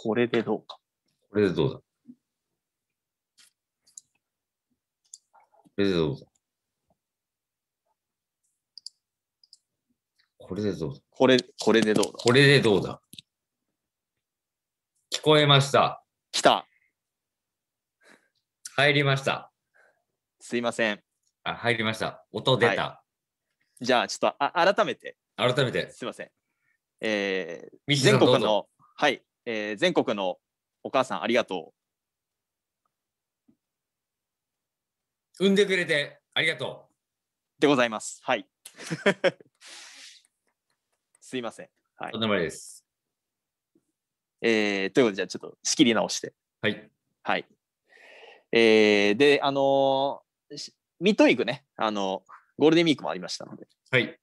これでどうか。これでどうだこれでどうだこれでどうだこれ、これでどうだこれでどうだ聞こえました。来た。入りました。すいません。あ、入りました。音出た。はい、じゃあ、ちょっとあ改めて。改めて。すいません。えー、全国の、はい、えー、全国のお母さんありがとう。産んでくれてありがとう。でございます。はい。すいません。はい。とんでです。えー、ということで、じゃあちょっと仕切り直して。はい。はい。えー、で、あのー、ミッドウィークね、あのー、ゴールデンウィークもありましたので。はい。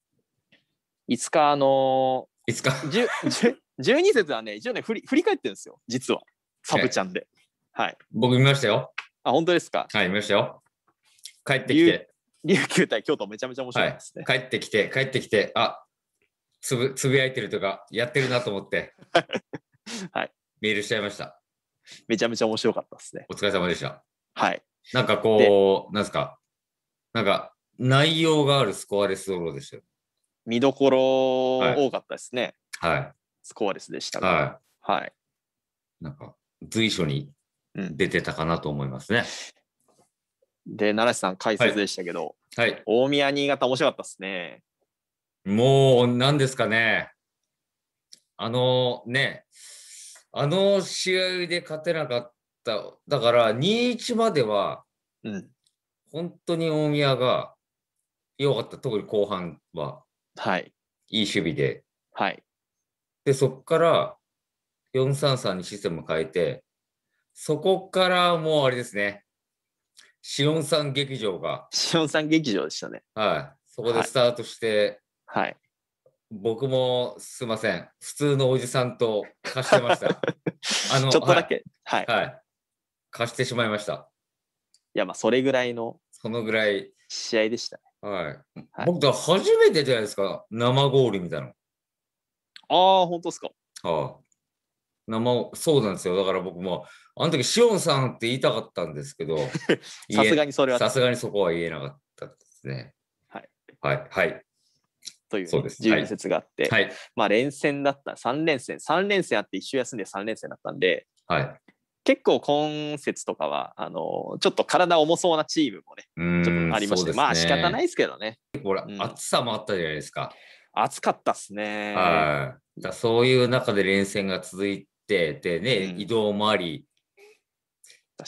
5日、あのー、5日 10, 10, 12節はね、一応ね、振り振り返ってるんですよ、実は。サブちゃんで。はい。僕見ましたよ。あ、本当ですか。はい、見ましたよ。帰ってきて。琉球対京都めちゃめちゃ面白いですね、はい、帰ってきて、帰ってきて、あつぶつぶやいてるとか、やってるなと思って。はい。メールしちゃいました。めちゃめちゃ面白かったですね。お疲れ様でした。はい。なんかこう、なんですか、なんか内容があるスコアレスドローでしたよ。見どころ多かったですね。はい、はいスコアレスでしたが、はい。はい、なんか、随所に出てたかなと思いますね。うん、で、奈良さん、解説でしたけど、はい、はい、大宮、新潟、面白かったですね。もう、なんですかね。あのね、あの試合で勝てなかった。だから、2-1までは、うん、本当に大宮が良かった、特に後半は。はい。いい守備で。はい。で、そこから433にシステム変えて、そこからもうあれですね、シオンさん劇場が。シオンさん劇場でしたね。はい。そこでスタートして、はい。はい、僕もすいません、普通のおじさんと貸してました。あのちょっとだけ、はい、はい、はい。貸してしまいました。いや、まあ、それぐらいの。そのぐらい。試合でしたね。はい。はい、僕、初めてじゃないですか、生氷みたいなの。ああ、本当ですか。はあ。生そうなんですよ。だから僕も、あの時、しおんさんって言いたかったんですけど、さすがにそれは。さすがにそこは言えなかったですね。はい。はい。はい。という、ね、自由説があって、はい、まあ連戦だった、3連戦、3連戦あって一週休んで3連戦だったんで、はい、結構今節とかはあのちょっと体重そうなチームもねちょっとありまして、ね、まあ仕方ないですけどねこれ、暑さもあったじゃないですか暑かったっすね。だそういう中で連戦が続いて、でね、うん、移動もあり、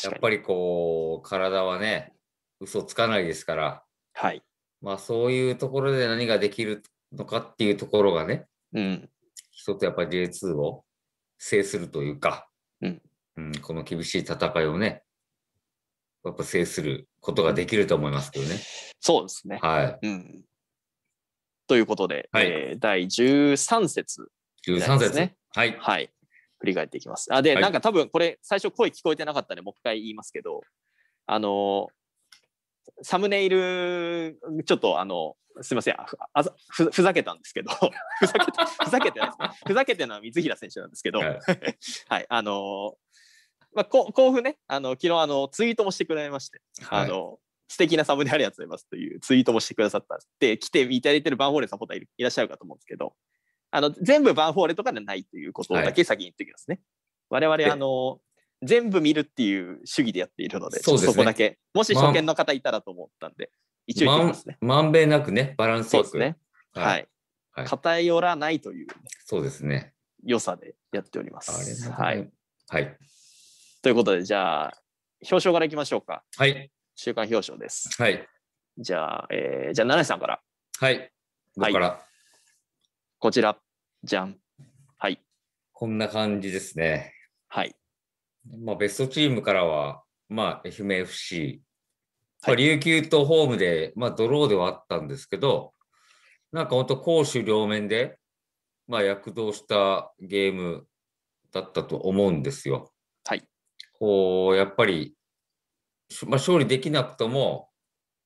やっぱりこう、体はね、嘘つかないですから、はい。まあそういうところで何ができるのかっていうところがね、うん。一つやっぱり J2 を制するというか、うん、うん、この厳しい戦いをね、やっぱ制することができると思いますけどね。そうですね。はい。うんということで、はい、えー、第13節、ね。13節。はい。はい。振り返っていきます。あで、はい、なんか多分これ、最初声聞こえてなかったんで、もう一回言いますけど、あの、サムネイル、ちょっとあの、すみませんあふざけたんですけど ふざけた、ふざけてないですね。ふざけてのは三平選手なんですけど、はい、はい、あのまあ、こ甲府ね、あの昨日あのツイートもしてくれまして、はい、あの素敵なサムネありがとうございますというツイートもしてくださったで来ていただいてるバンフォーレサポーターいらっしゃるかと思うんですけどあの全部バンフォーレとかではないということだけ先に言っておきますね。はい、我々あの全部見るっていう主義でやっているので、そ、ね、こだけ、もし初見の方いたらと思ったんで、一応言っますね。まんべんなくね、バランスよく。そうですね。はい。はい、偏らないという、ね、そうですね。良さでやっております。はい。はい。ということで、じゃあ、表彰からいきましょうか。はい。週間表彰です。はい。じゃあ、えー、じゃあ、七瀬さんから。はい。僕から、はい、こちら、じゃん。はい。こんな感じですね。はい。まあ、ベストチームからは、まあ、f m FC、はい、琉球とホームで、まあ、ドローではあったんですけど、なんか本当、攻守両面で、まあ、躍動したゲームだったと思うんですよ。はい。こう、やっぱり、まあ、勝利できなくとも、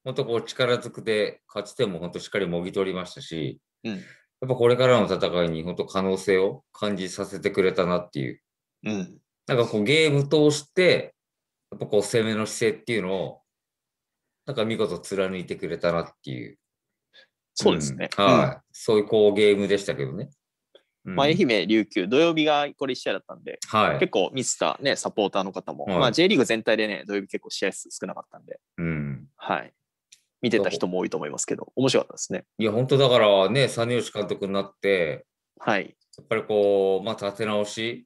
本当こう力ずくで勝ち点も本当しっかりもぎ取りましたし、うん、やっぱこれからの戦いに本当可能性を感じさせてくれたなっていう。うん、なんかこうゲーム通して、やっぱこう攻めの姿勢っていうのを、なんか見事貫いてくれたなっていう。そうですね。うん、はい、そういうこうゲームでしたけどね。まあ、愛媛、琉球、土曜日がこれ1試合だったんで、はい、結構見タた、ね、サポーターの方も、はい、まあ、J リーグ全体でね、土曜日結構試合数少なかったんで、うん、はい、見てた人も多いと思いますけど、面白かったですね。いや、本当だからね、三野吉監督になって、はい、やっぱりこう、まあ、立て直し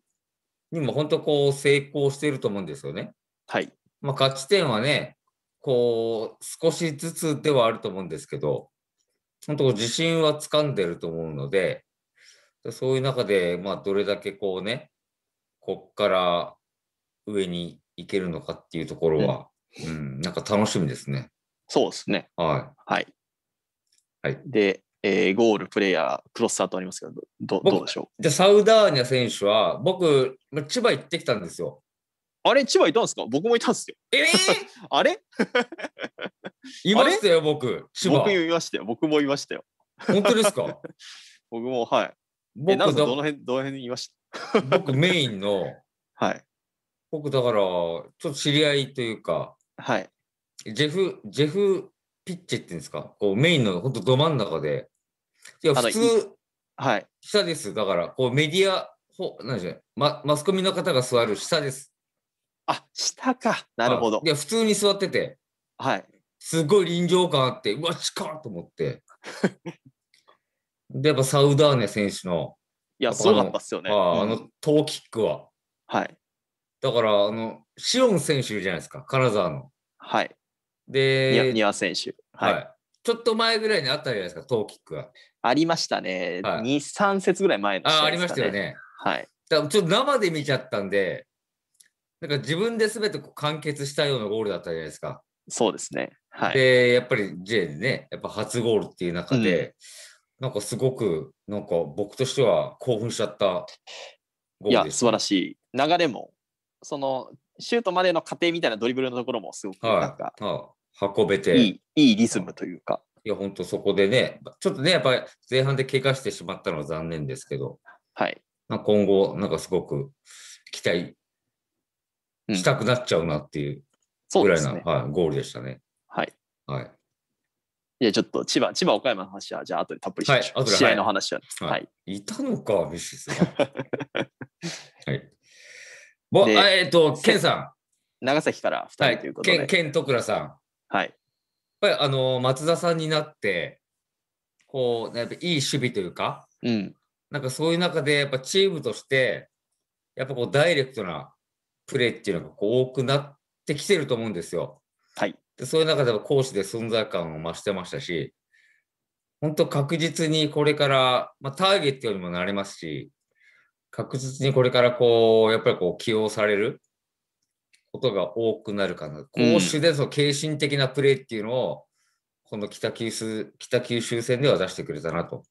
にも本当こう成功していると思うんですよね。はい。まあ、勝ち点はね、こう、少しずつではあると思うんですけど、本当、自信はつかんでると思うので、そういう中で、まあ、どれだけこうね、こっから上に行けるのかっていうところは、うん、うん、なんか楽しみですね。そうですね。はい。はい。はい、で、えー、ゴール、プレイヤー、クロスサートありますけど、どどうでしょうじゃサウダーニャ選手は、僕、千葉行ってきたんですよ。あれ、千葉いたんですか僕もいたんですよ。えー、あれ いましたよ、僕。千葉。僕もいましたよ。僕もいましたよ。本当ですか 僕も、はい。僕どの辺、どの辺にいまし た僕メインの、はい。僕だから、ちょっと知り合いというか、はい。ジェフ、ジェフピッチェっていうんですか、こうメインの本当ど真ん中で、いや、普通、はい。下です。だから、こうメディア、ほなんでしょう、ま、マスコミの方が座る下です。あ、下か。なるほど。いや、普通に座ってて、はい。すごい臨場感あって、うわ、近っと思って。で、やっぱサウダーネ選手の。いや、すごかったっすよね。あ,、あの、トーキックは。はい。だから、あの、シオン選手いるじゃないですか、金沢の。はい。で、ニア選手、はい。はい。ちょっと前ぐらいにあったじゃないですか、トーキックは。ありましたね。はい、2、3節ぐらい前の、ね、あ、ありましたよね。はい。だちょっと生で見ちゃったんで、なんか自分で全て完結したようなゴールだったじゃないですか。そうですね。はい、で、やっぱり J ね、やっぱ初ゴールっていう中で、うんなんかすごく、なんか僕としては興奮しちゃったゴールでいや、素晴らしい。流れも、そのシュートまでの過程みたいなドリブルのところもすごくなんか、はいは運べていい、いいリズムというか。いや、本当そこでね、ちょっとね、やっぱり前半で怪我してしまったのは残念ですけど、はい。今後、なんかすごく期待したくなっちゃうなっていうぐらいな、うんね、はい、ゴールでしたね。はい。はいいや、ちょっと千葉、千葉、岡山の話は、じゃあ後でたっぷりしましょう。はい、試合の話は、はい。はい、いたのか、ミシスが。はい。もう、えっ、ー、と、ケンさん。長崎から2人ということで。はい、ケン徳倉さん。はい。やっぱり、あの、松田さんになって、こう、やっぱいい守備というか、うん。なんかそういう中で、やっぱチームとして、やっぱこう、ダイレクトなプレーっていうのがこう多くなってきてると思うんですよ。はい。でそういう中でも講師で存在感を増してましたし、本当確実にこれから、まあ、ターゲットにもなれますし、確実にこれからこう、やっぱりこう起用されることが多くなるかな。攻守でその献身的なプレーっていうのを、この北九州北九州戦では出してくれたなと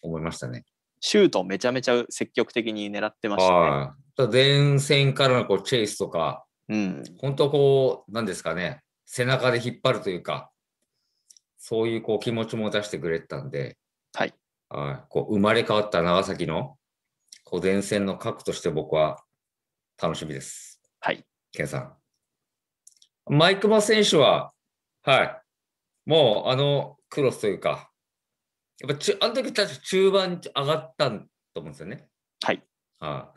思いましたね。シュートめちゃめちゃ積極的に狙ってましたね。前線からのこうチェイスとか、うん、本当こう、なんですかね、背中で引っ張るというか、そういうこう気持ちも出してくれてたんで、はい。はい、こう生まれ変わった長崎のこう前線の核として僕は楽しみです。はい。ケンさん。マイクマ選手は、はい。もうあのクロスというか、やっぱちあの時確か中盤上がったと思うんですよね。はい。はい、あ、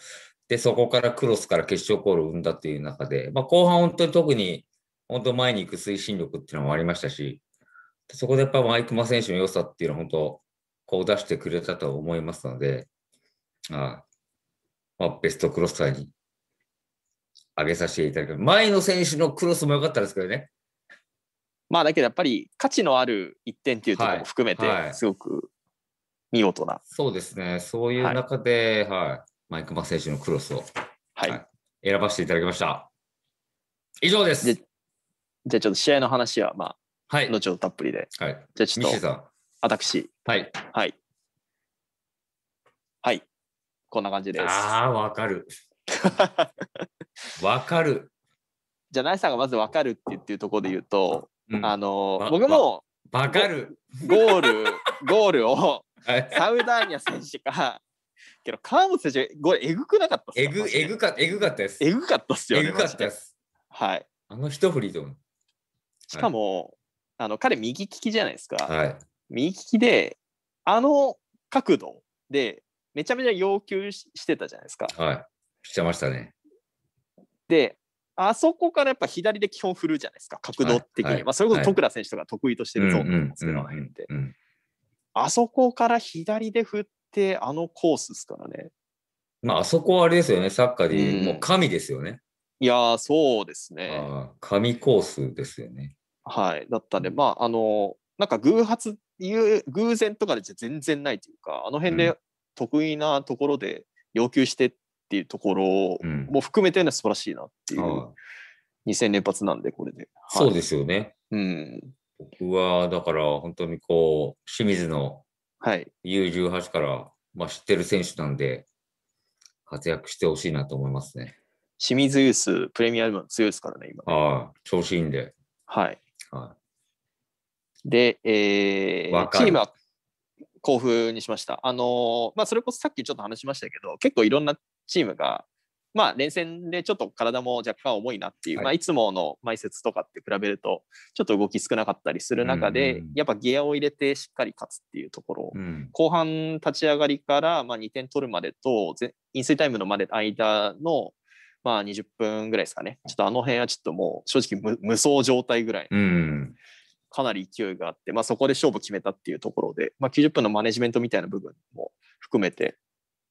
で、そこからクロスから決勝ゴールを生んだという中で、まあ、後半本当に特に本当前に行く推進力っていうのもありましたし、そこでやっぱクマ選手の良さっていうのは本当、こう出してくれたと思いますので、あまあ、ベストクロスターに上げさせていただく、前の選手のクロスも良かったですけどね。まあだけどやっぱり価値のある1点っていうところも含めて、すごく見事な、はいはい、そうですね、そういう中で、はい、はい、マイク・マ選手のクロスを、はい選ばせていただきました。以上です。じゃあちょっと試合の話は、まあ、はい。後ほどたっぷりで。はい。じゃあちょっ西と、さん。私、はい。はい。はい。こんな感じです。ああ、わかる。わかる。じゃあ、ナイさんがまずわかるって言ってるところで言うと、うんあの僕もわかる。ゴール、ゴールを はいサウダーニャ選手が、けど、川本選手、ゴえぐくなかったっすかえぐ、えぐか、えぐかったです。えぐかったっすよえぐかったっす。はい。あの一振りでも。しかも、はい、あの彼右利きじゃないですか、はい、右利きであの角度でめちゃめちゃ要求してたじゃないですか。はい、してましたね。で、あそこからやっぱ左で基本振るじゃないですか、角度的に。はい、まあ、それこそ徳田選手とか得意としてるゾーンなんですけど、あのあそこから左で振って、あのコースですからね。まあ、あそこはあれですよね、サッカーで、もう神ですよね。うん、いやそうですね。神コースですよね。はい、だったんで、まあ、あの、なんか偶発、偶然とかで全然ないというか、あの辺で得意なところで要求してっていうところも含めての素晴らしいなっていう、2000連発なんで、これで、はい。そうですよね。うん。僕は、だから本当にこう、清水の U18 から、はい、まあ、知ってる選手なんで、活躍してほしいなと思いますね。清水ユース、プレミアム強いですからね、今。ああ、調子いいんで。はい。はい、で、えー、チームは甲府にしました。あのまあ、それこそさっきちょっと話しましたけど、結構いろんなチームが、まあ、連戦でちょっと体も若干重いなっていう、はいまあ、いつもの前節とかって比べると、ちょっと動き少なかったりする中で、うんうん、やっぱギアを入れてしっかり勝つっていうところ、うん、後半立ち上がりから、まあ、2点取るまでと、飲水タイムのまで間のまあ20分ぐらいですかね。ちょっとあの辺はちょっともう正直無双状態ぐらい。うんかなり勢いがあって、まあ、そこで勝負決めたっていうところで、まあ、90分のマネジメントみたいな部分も含めて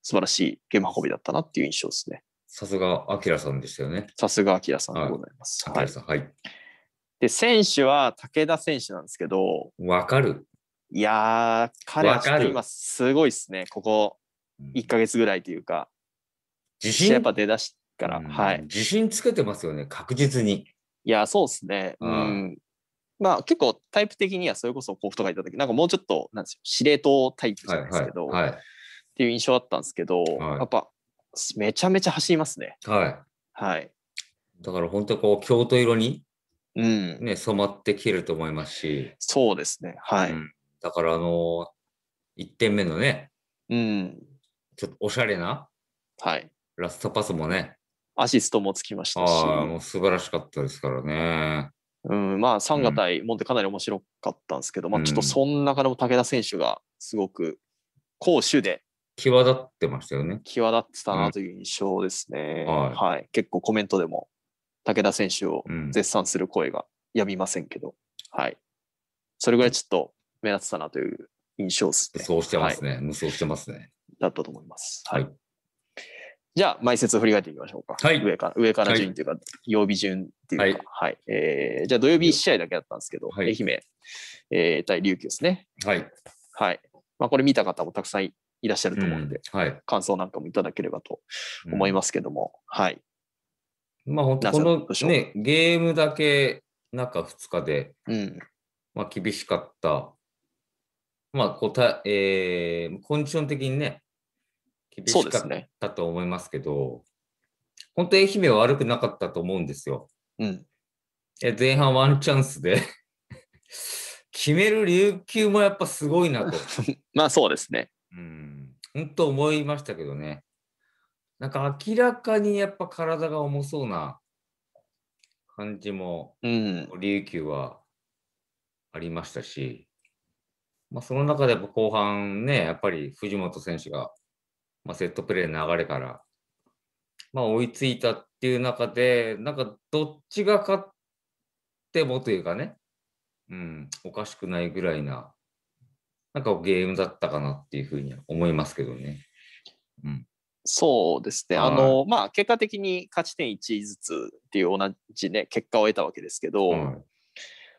素晴らしいゲーム運びだったなっていう印象ですね。さすがアキラさんですよね。さすがアキラさんでございます。はい。はい、で、選手は武田選手なんですけど。わかる。いやー、彼は今すごいですね。ここ1か月ぐらいというか。自信やっぱ出だしから、うん、はい。自信つけてますよね、確実に。いや、そうですね。うん。まあ結構タイプ的にはそれこそ甲府とかいった時なんかもうちょっとなんですよ司令塔タイプじゃないですけど、はいはいはい、っていう印象だったんですけど、はい、やっぱめちゃめちゃ走りますね。はい。はい。だから本当こう京都色に、うん、ね染まってきてると思いますし。そうですね。はい。うん、だからあのー、1点目のね、うん、ちょっとおしゃれな、はい、ラストパスもね、アシストもつきましたし。ああ、もう素晴らしかったですからね。うん、まあ、サンガ対モンテかなり面白かったんですけど、うん、まあ、ちょっとその中でも武田選手がすごく攻守で。際立ってましたよね。際立ってたなという印象ですね。はい、はい、結構コメントでも武田選手を絶賛する声がやみませんけど、うん、はい。それぐらいちょっと目立ってたなという印象ですね。そうしてますね。はい、無双してますね。だったと思います。はい、はいじゃあ、説を振り返っていきましょうか。はい、上から、上から順というか、はい、曜日順っていうか。はい、はい、えー、じゃあ、土曜日1試合だけだったんですけど、はい、愛媛、えー、対琉球ですね。はい。はい。まあ、これ見た方もたくさんいらっしゃると思うんで、うん、はい、感想なんかもいただければと思いますけども、うん、はい。まあ、本当この、ね、ゲームだけ中2日で、うん、まあ、厳しかった。まあ、こたえー、コンディション的にね、厳しかったと思いますけど、ね、本当愛媛は悪くなかったと思うんですよ。うん、前半ワンチャンスで 決める琉球もやっぱすごいなと。まあそうですね。うん、本当思いましたけどね。なんか明らかにやっぱ体が重そうな感じも、うん、琉球はありましたし、まあ、その中で後半ね、やっぱり藤本選手がまあ、セットプレーの流れから、まあ、追いついたっていう中で、なんかどっちが勝ってもというかね、うん、おかしくないぐらいな、なんかゲームだったかなっていうふうに思いますけどね。うん、そうですね、あのまあ、結果的に勝ち点1ずつっていう同じ、ね、結果を得たわけですけど、はい、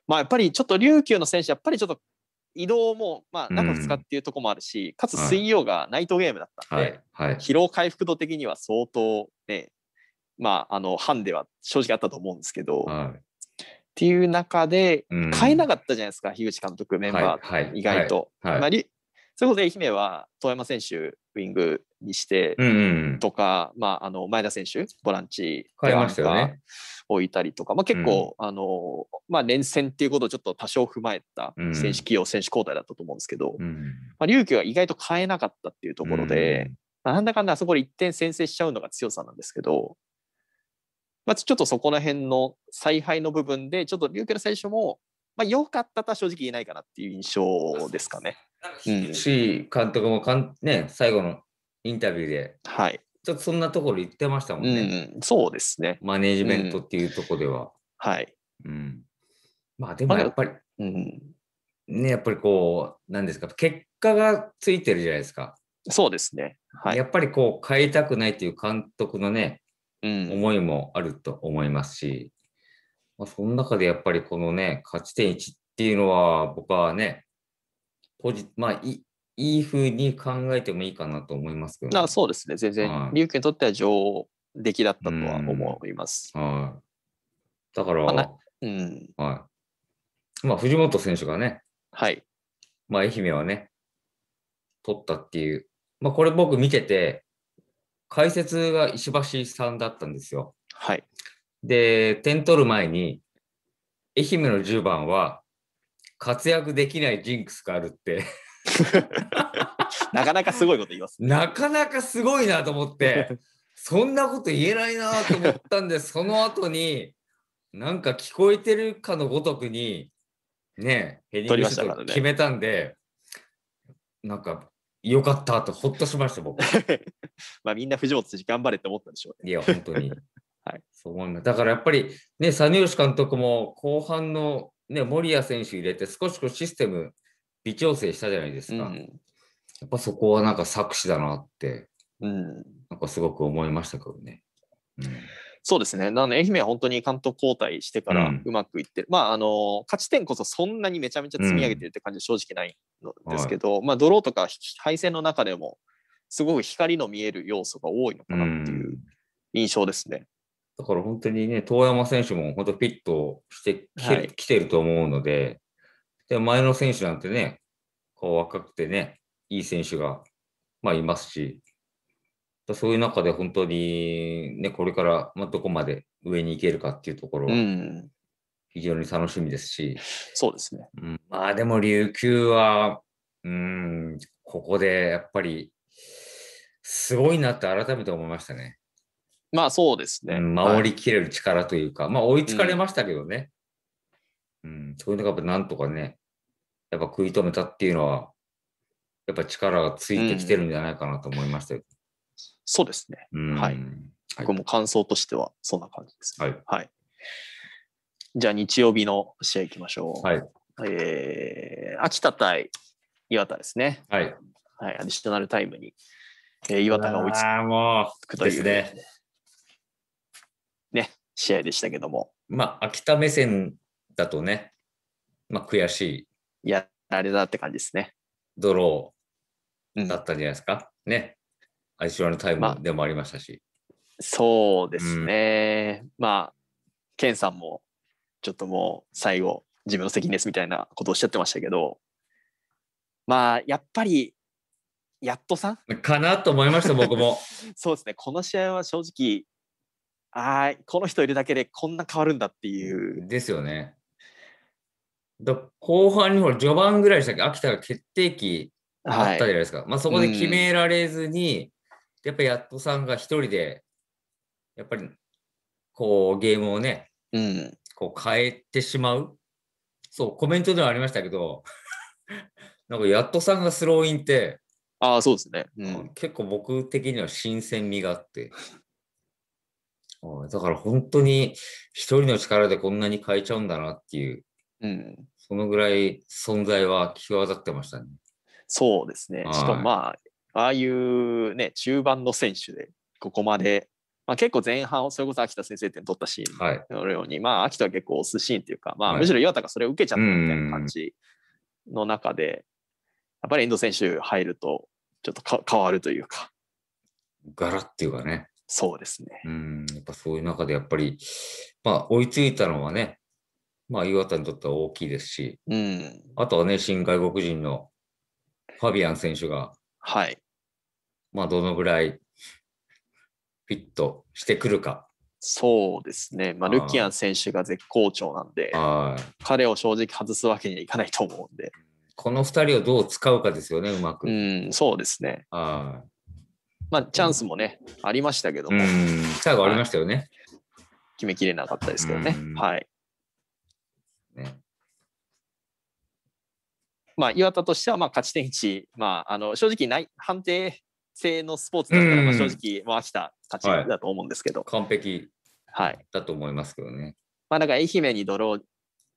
まあ、やっぱりちょっと琉球の選手、やっぱりちょっと移動も、まあ、中2日っていうところもあるし、うん、かつ水曜がナイトゲームだったんで、はいはい、疲労回復度的には相当ね、まあ、あの、ハンデは正直あったと思うんですけど、はい、っていう中で、変えなかったじゃないですか、うん、樋口監督、メンバー、意外と。まあ、それこそ愛媛は遠山選手ウイングにしてとか、うんまあ、あの前田選手ボランチでアいたりとか、まあ、結構、うん、あのまあ、連戦っていうことをちょっと多少踏まえた選手起用、うん、選手交代だったと思うんですけど、うん、まあ、琉球は意外と変えなかったっていうところで、なんだかんだあそこで1点先制しちゃうのが強さなんですけど、まあ、ちょっとそこら辺の采配の部分でちょっと琉球の選手も、まあ、良かったとは正直言えないかなっていう印象ですかね。し、監督もかん、ね、最後のインタビューで、はい、ちょっとそんなところ言ってましたもんね。うん、そうですね。マネジメントっていうところでは。はい、うん。まあでもやっぱり、うん、ね、やっぱりこう、なんですか、結果がついてるじゃないですか。そうですね。はい、やっぱりこう、変えたくないという監督のね、うん、思いもあると思いますし、まあ、その中でやっぱりこのね、勝ち点1っていうのは、僕はね、ポジ、まあい、いいうに考えてもいいかなと思いますけど、ね、あそうですね、全然、はい、にとっては上出来だったとは思います。はい、だから、まあ、うんはいまあ、藤本選手がね、はいまあ、愛媛はね、取ったっていう、まあ、これ僕見てて、解説が石橋さんだったんですよ。はい、で、点取る前に、愛媛の10番は活躍できないジンクスがあるってなかなかすごいこと言います、ね、なかなかすごいなと思って、そんなこと言えないなと思ったんで、その後に、なんか聞こえてるかのごとくに、ね、ヘディングシュート決めたんで、ね、なんか、よかったとほっとしました、僕。まあみんな藤本選手頑張れって思ったでしょう、ね、いや、本当に。はい、そう思います。だからやっぱり、ね、実吉監督も後半のね、森谷選手入れて少しこうシステム微調整したじゃないですか、うん、やっぱそこはなんか作詞だなって、うん、なんかすごく思いましたけどね。うんそうですね。なので、愛媛は本当に監督交代してからうまくいってる、うん、まあ、あの、勝ち点こそそんなにめちゃめちゃ積み上げてるって感じは正直ないのですけど、うんはい、まあ、ドローとか敗戦の中でも、すごく光の見える要素が多いのかなっていう印象ですね。だから本当にね、遠山選手も本当フィットしてき,、はい、てると思うので、で前の選手なんてね、こう若くてね、いい選手が、まあ、いますし、そういう中で本当に、ね、これから、まあ、どこまで上に行けるかっていうところ、非常に楽しみですし、うん、そうですね。うん、まあでも琉球は、うん、ここでやっぱり、すごいなって改めて思いましたね。まあそうですね。守りきれる力というか、はい、まあ追いつかれましたけどね。うん、うん、そういうのがやっぱなんとかね、やっぱ食い止めたっていうのは、やっぱ力がついてきてるんじゃないかなと思いましたよ、うん。そうですね。うん、はい。僕も感想としてはそんな感じです、ね、はい。はい。じゃあ日曜日の試合いきましょう。はい。えー、秋田対岩田ですね。はい。はい、アディショナルタイムに、えー、岩田が追いつくという。うですね。試合でしたけども。まあ、秋田目線だとね、まあ、悔しい。や、あれだって感じですね。ドローだったんじゃないですか。うん、ね。アイスショナタイムでもありましたし。まあ、そうですね。うん、まあ、ケンさんも、ちょっともう最後、自分の責任ですみたいなことをおっしゃってましたけど、まあ、やっぱり、やっとさんかなと思いました、僕も。そうですね、この試合は正直、あこの人いるだけでこんな変わるんだっていう。ですよね。だ後半にほら序盤ぐらいでしたっけ秋田が決定機あったじゃないですか、はい、まあ、そこで決められずに、うん、やっぱやっとさんが一人でやっぱりこうゲームをね、うん、こう変えてしまうそうコメントではありましたけど なんかやっとさんがスローインってああそうですね、うん、結構僕的には新鮮味があってだから本当に一人の力でこんなに変えちゃうんだなっていう、うん、そのぐらい存在は際立ってましたね。そうですね。しかもまあ、ああいうね、中盤の選手でここまで、まあ、結構前半、それこそ秋田先生点取ったシーンのように、はい、まあ秋田は結構押すシーンというか、まあ、むしろ岩田がそれを受けちゃったみたいな感じの中で、はい、やっぱり遠藤選手入ると、ちょっと変わるというか。ガラっていうかね。そうですね。うん、やっぱそういう中でやっぱり、まあ、追いついたのはね、まあ、岩田にとっては大きいですし、うん、あとはね、新外国人のファビアン選手が、はい。まあ、どのぐらいフィットしてくるか。そうですね、まあ、ルキアン選手が絶好調なんで、彼を正直外すわけにはいかないと思うんで。この2人をどう使うかですよね、うまく。うん、そうですね。はい。まあ、チャンスもね、ありましたけども。最後ありましたよね、はい、決めきれなかったですけどね。はい。ねまあ、岩田としてはまあ勝ち点1、まあ、あの正直ない判定性のスポーツだったらまあ正直もう秋田た勝ちだと思うんですけど、はい、完璧だと思いますけどね。まあ、なんか愛媛にドロー、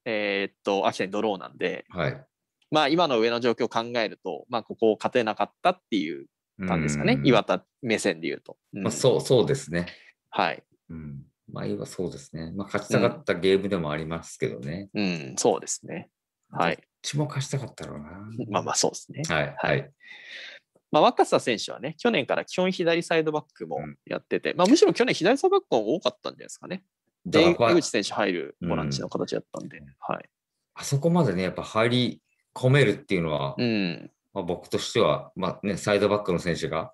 えー、っと秋田にドローなんで、はいまあ、今の上の状況を考えると、まあ、ここを勝てなかったっていうたんですかね、岩田目線で言うと。まあ、そうそうですね。はい。うん前はそうですね。まあ、勝ちたかったゲームでもありますけどね。うん、うん、そうですね。はい。どっちも勝ちたかったろうな。まあまあ、そうですね。はい。はい。まあ、若狭選手はね、去年から基本左サイドバックもやってて、うん、まあ、むしろ去年左サイドバックが多かったんじゃないですかね。で、江口選手入るボランチの形だったんで、うん、はい。あそこまでね、やっぱ入り込めるっていうのは、うん、まあ、僕としては、まあね、サイドバックの選手が、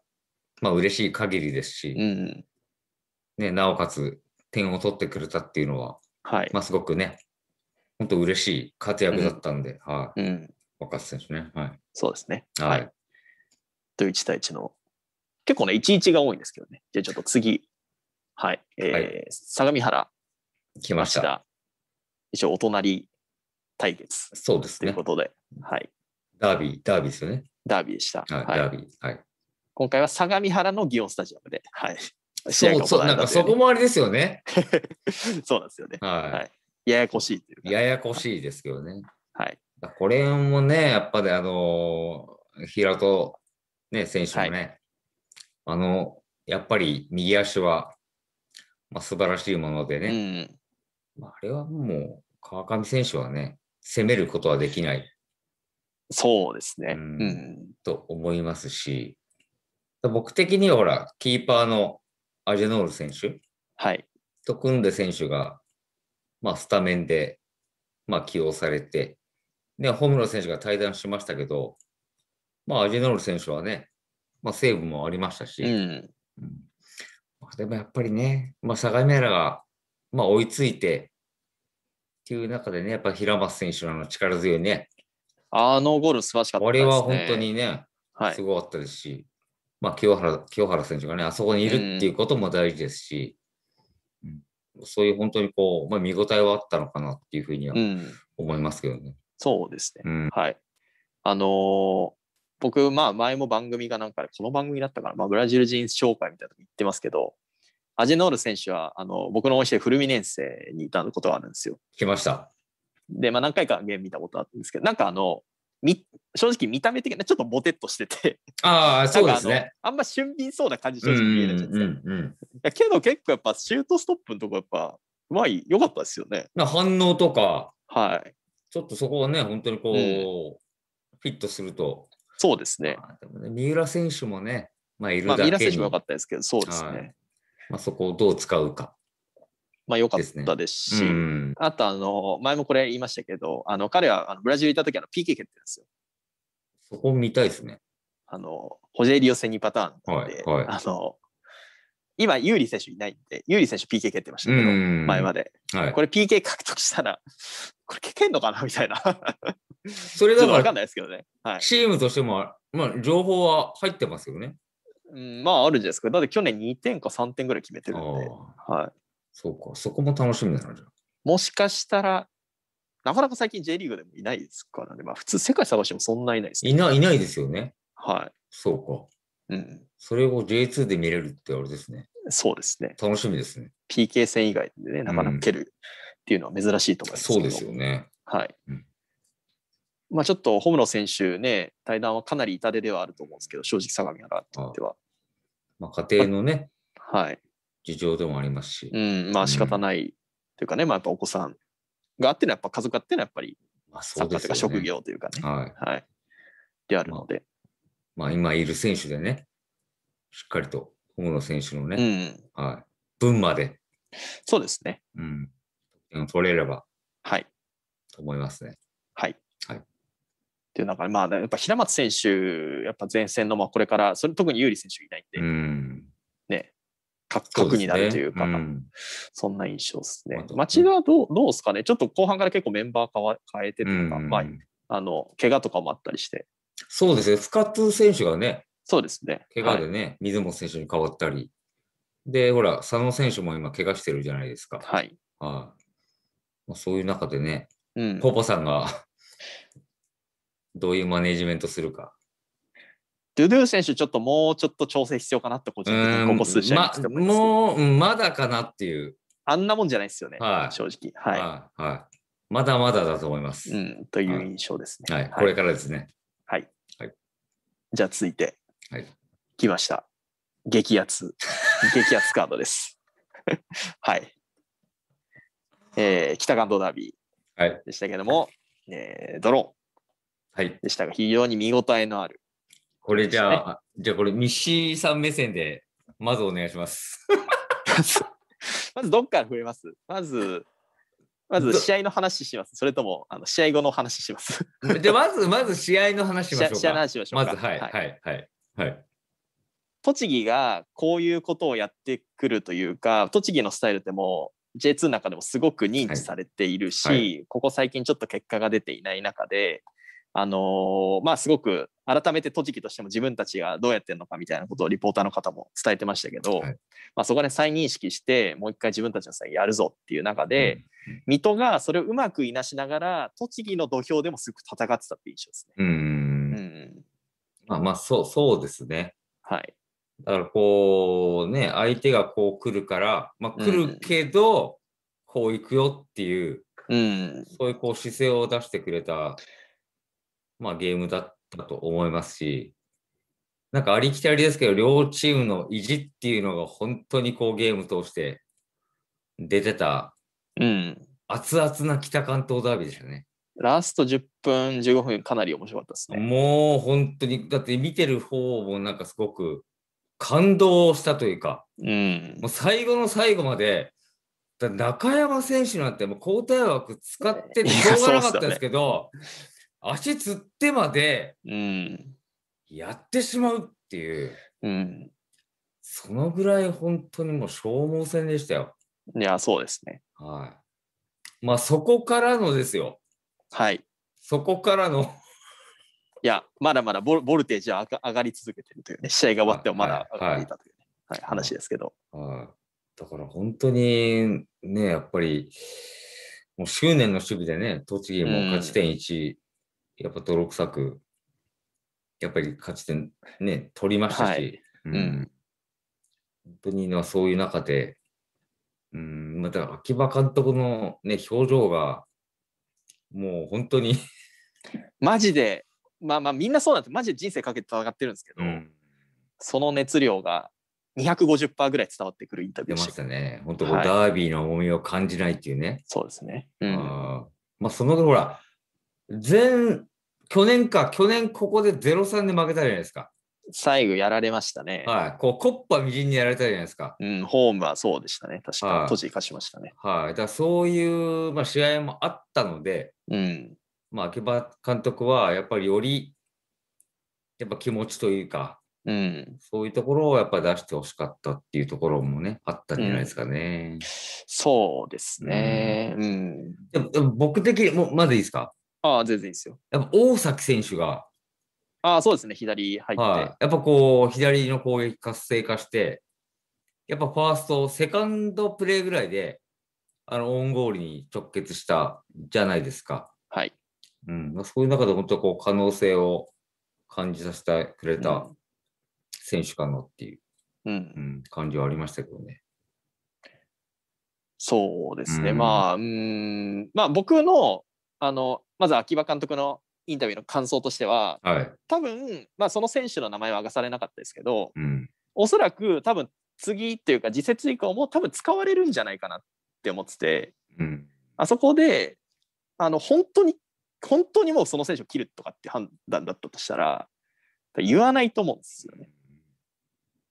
まあ嬉しい限りですし、うん、ね、なおかつ点を取ってくれたっていうのは、はい、まあすごくね、本当嬉しい活躍だったんで、うん、はい、うん、若手選手ね、はい。そうですね。はい。と1対1の、結構ね、1、1が多いんですけどね。じゃあちょっと次、はい、えー、はい、相模原、来ました。一応、お隣対決。そうですね。ということで、はい。ダービー、ダービーですよね。ダービーでした。はい、ダービー。はい。今回は相模原の祇園スタジアムで、はい。そうそう、なんかそこもあれですよね。そうなんですよね。はい。ややこしいいうややこしいですけどね。はい。これもね、やっぱりあの平戸、ね、選手もね、あの、やっぱり右足は、まあ、素晴らしいものでね、うん、まあ、あれはもう川上選手はね、攻めることはできない。そうですね。うん、と思いますし、僕的にはほら、キーパーのアジェノール選手、はい、と組んで選手が、まあ、スタメンで、まあ、起用されて、ね、ホムロ選手が退団しましたけど、まあ、アジェノール選手はね、まあ、セーブもありましたし、うん、うん、でもやっぱりね、まあ、相模原が、まあ、追いついてっていう中でね、やっぱ平松選手の力強いね、あのゴール素晴らしかったですね。あれは本当にね、はい、すごかったですし、まあ、清原清原選手がね、あそこにいるっていうことも大事ですし、うん、そういう本当にこう、まあ、見応えはあったのかなっていうふうには思いますけどね。うん、そうですね。うん、はい。あのー、僕、まあ、前も番組がなんかこの番組だったから、まあ、ブラジル人紹介みたいなの言ってますけど、アジノール選手は、あの僕の推して、フルミネンセにいたことがあるんですよ。来ました。で、まあ、何回かゲーム見たことあるんですけど、なんかあの、み正直見た目的にちょっとボテっとしてて ああ、そうですねあ。あんま俊敏そうな感じ正直見えないじゃないですか。けど結構やっぱシュートストップのとこやっぱ、うまい、よかったですよね。反応とか、はい。ちょっとそこはね、本当にこう、うん、フィットすると。そうですね。まあ、ね三浦選手もね、まあ、いるだけに、まあ、三浦選手も良かったですけど、そうですね。はい、まあ、そこをどう使うか。まあ、良かったですし、ねうん、あとあの前もこれ言いましたけどあの彼はあのブラジルにいた時あの PK 蹴ってるんですよ。そこ見たいですね。あのホジェリオセにパターンで、はいはい、あの今有利選手いないんで有利選手 PK 蹴ってましたけど前まで、はい、これ PK 獲得したらこれ蹴けんのかな みたいなそれだからかんないですけどね、はい、チームとしても、まあ、情報は入ってますよね。うん、まああるんじゃないですか。だって去年2点か3点ぐらい決めてるんで。はい、そうか、そこも楽しみだな、じゃもしかしたら、なかなか最近 J リーグでもいないですからね。まあ普通世界探してもそんないないですね。いない、いないですよね。はい。そうか。うん。それを J2 で見れるってあれですね。そうですね。楽しみですね。PK 戦以外でね、なかなか蹴るっていうのは珍しいと思いますけど、そうですよね。はい。うんまあちょっと、ホムロ選手ね、対談はかなり痛手ではあると思うんですけど、正直、相模原にとっては。まあ、家庭のね、はい。事情でもありますし。うん、まあ仕方ないというかね、まあやっぱお子さんがあってのやっぱ家族あってのはやっぱり、まあそうですね、というか職業というかね、はい。はい、であるので、まあ。まあ今いる選手でね、しっかりと、小野選手のね、うん、はい、分まで。そうですね。うん。取れれば。はい。と思いますね。はい。はい。っていう中で、まあ、やっぱ平松選手、やっぱ前線の、まあ、これから、それ特に有利選手いないんで、うん、ね、核になるというか、そ、ねうん、そんな印象ですね。町田はどうどうですかね、ちょっと後半から結構メンバー変わ変えてとか、うん、まあ、あの怪我とかもあったりして。そうですね、深津選手がね、そうですね怪我でね、はい、水本選手に変わったり、で、ほら、佐野選手も今、怪我してるじゃないですか。はい。はあ、まあ、そういう中でね、うん、ポポさんが どういうマネジメントするか。ドゥドゥ選手、ちょっともうちょっと調整必要かなって、個人的にここ数試合まもう、まだかなっていう。あんなもんじゃないですよね、はい、正直。はい、はい、まだまだだと思います。うん、という印象ですね。はい、これからですね。はい。はい、じゃあ続いて、はい、来ました。激アツ、激アツカードです。はい。えー、北関東ダービーでしたけども、はい、えー、ドローンでしたが、非常に見応えのあるこれじゃあ、じゃあこれ、西さん目線で、まずお願いします。まずどっから増えますまず、まず試合の話します。それともあの試合後の話します。じゃあまず、まず試合の話しましょう試合の話しましょうまず、はい、はい、はい、はい。栃木がこういうことをやってくるというか、栃木のスタイルってもう J2 の中でもすごく認知されているし、はいはい、ここ最近ちょっと結果が出ていない中で、あのまあ、すごく改めて栃木としても自分たちがどうやってるのかみたいなことをリポーターの方も伝えてましたけど、はい、まあ、そこで再認識してもう一回自分たちの際やるぞっていう中で、うん、水戸がそれをうまくいなしながら栃木の土俵でもすごく戦ってたって印象ですね。うん、うんまあ、まあそうそうですね。はい、だからこうね相手がこう来るから、まあ、来るけど、こう行くよっていう、うん、そういうこう姿勢を出してくれた。まあ、ゲームだったと思いますし、なんかありきたりですけど、両チームの意地っていうのが本当にこうゲーム通して出てた、うん、熱々な北関東ダービーですよね。ラスト10分、15分、かなり面白かったですね。もう本当に、だって見てる方もなんかすごく感動したというか、うん、もう最後の最後まで、中山選手なんてもう交代枠使っててしょうがなかったですけど、足つってまでやってしまうっていう、うん、そのぐらい本当にもう消耗戦でしたよ。いや、そうですね。はい。まあ、そこからのですよ。はい。そこからのいや、まだまだボボルテージは上がり続けてるというね、試合が終わってもまだ上がっていたというね、はいはい、はい、話ですけど。はい、だから本当にね、やっぱり、もう執念の守備でね、栃木も勝ち点1、うんやっぱ泥臭く、やっぱり勝ち点ね、取りましたし、はい、うん、本当にはそういう中で、うん、また秋葉監督のね、表情が、もう本当に マジで、まあまあみんなそうなんですマジで人生かけて戦ってるんですけど、うん、その熱量が250%ぐらい伝わってくるインタビューでしたね。本当、ダービーの重みを感じないっていうね。そうですね。うん、あまあ、そのほら、前去年か、去年ここで0-3で負けたじゃないですか。最後やられましたね。はい。こう、コッパみじんにやられたじゃないですか。うん、ホームはそうでしたね。確か、閉じ勝ちましたね。はい。だからそういう、まあ、試合もあったので、うん。まあ、秋葉監督は、やっぱりより、やっぱ気持ちというか、うん、そういうところをやっぱり出してほしかったっていうところもね、あったんじゃないですかね。うん、そうですね。うん、でも僕的にまずいいですかああ、全然いいですよ。やっぱ大崎選手が、ああ、そうですね、左入って。はい、やっぱこう、左の攻撃活性化して、やっぱファースト、セカンドプレーぐらいで、あの、オンゴールに直結したじゃないですか。はい。うん、まあ、そういう中で本当こう、可能性を感じさせてくれた選手かなっていう、うん、うん、感じはありましたけどね。そうですね、うん、まあ、うん、まあ僕の、あの、まず秋葉監督のインタビューの感想としては、はい、多分、まあ、その選手の名前は明かされなかったですけど、うん、おそらく多分次っていうか次節以降も多分使われるんじゃないかなって思ってて、うん、あそこであの本当に本当にもうその選手を切るとかって判断だったとしたら言わないと思うんですよね。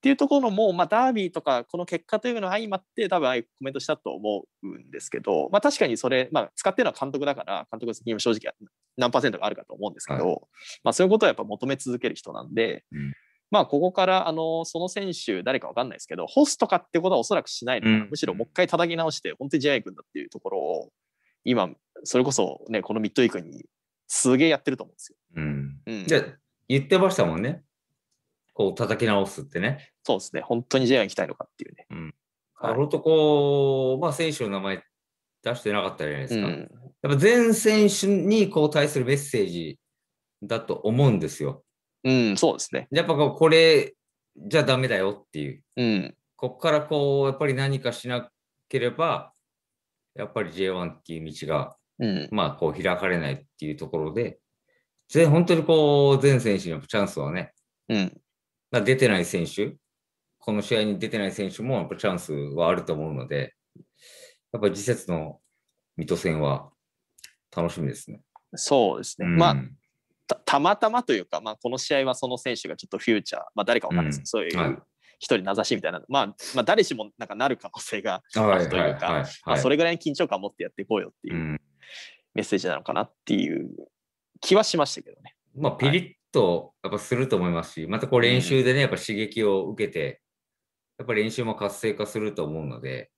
っていうところも、まあ、ダービーとかこの結果というのが相まって多分ああいうコメントしたと思うんですけど、まあ、確かにそれ、まあ、使ってるのは監督だから監督の責任正直何パーセントがあるかと思うんですけど、はい、まあ、そういうことはやっぱ求め続ける人なんで、うん、まあ、ここからあのその選手誰か分かんないですけどホスとかってことはおそらくしないのかな、うん、むしろもう一回叩き直して本当に試合行くんだっていうところを今それこそ、ね、このミッドウィークにすげえやってると思うんですよ。うん、うん、で言ってましたもんねこう叩き直すってね。そうですね。本当に J1 行きたいのかっていうね。うん。あのとこ、うまあ選手の名前出してなかったじゃないですか。うん、やっぱ全選手にこう対するメッセージだと思うんですよ。うん、そうですね。やっぱこうこれじゃダメだよっていう。うん。ここからこう、やっぱり何かしなければ、やっぱり J1 っていう道が、うん、まあこう開かれないっていうところで、本当にこう、全選手のチャンスをね、うん、出てない選手、この試合に出てない選手もやっぱチャンスはあると思うので、やっぱり次節の水戸戦は楽しみですね。そうですね、うん、まあた、たまたまというか、まあ、この試合はその選手がちょっとフューチャー、まあ、誰か分かんないですけど、うん、そういう一人名指しみたいな、はい、まあ、まあ、誰しもなんかなる可能性があるというか、それぐらいの緊張感を持ってやっていこうよっていうメッセージなのかなっていう気はしましたけどね。まあ、ピリッとやっぱすると思いますし、またこう練習でね、やっぱ刺激を受けて、やっぱ練習も活性化すると思うので、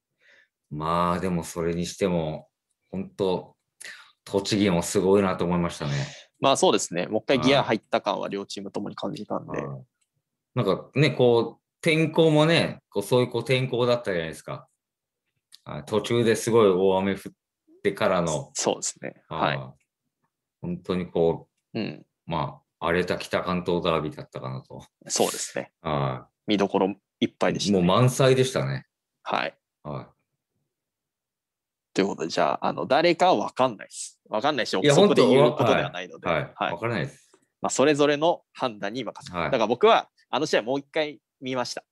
まあでもそれにしても、本当、栃木もすごいなと思いましたね。まあそうですね、もう一回ギア入った感は両チームともに感じたんで。なんかね、こう、天候もね、こうそういうこう天候だったじゃないですか。途中ですごい大雨降ってからの。そうですね。はい。本当にこう、うん、まあ、荒れた北関東ダービーだったかなと。そうですね。はい。見どころいっぱいでした、ね、もう満載でしたね。はい。はい。ということで、じゃあ、あの誰かは分かんないです。分かんないし、憶測で言うことではないので。はい。はい、分からないです。まあ、それぞれの判断に任せる。はい、だから僕は、あの試合もう一回見ました。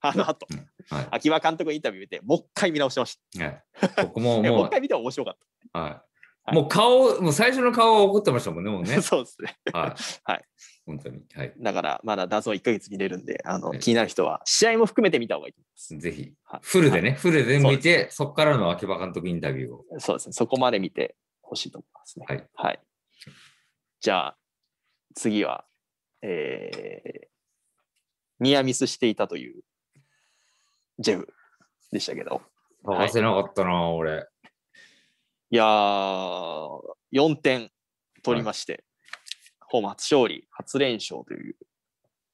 あの後、はい、秋葉監督のインタビュー見て、もう一回見直しました。はい、僕ももう。もう一回見ても面白かった。はい。もう顔、もう最初の顔は怒ってましたもんね、もうね。そうですね。はい。はい。本当に。はい。だから、まだダゾ1か月見れるんで、あの、はい、気になる人は、試合も含めて見た方がいいです。ぜひ。フルでね、フルで見て、そこからの秋葉監督インタビューを。そうですね。そこまで見てほしいと思いますね。はい。はい。じゃあ、次は、えー、ニアミスしていたという、ジェブでしたけど。合せなかったな、俺。いやー、4点取りまして、はい、ホーム初勝利、初連勝という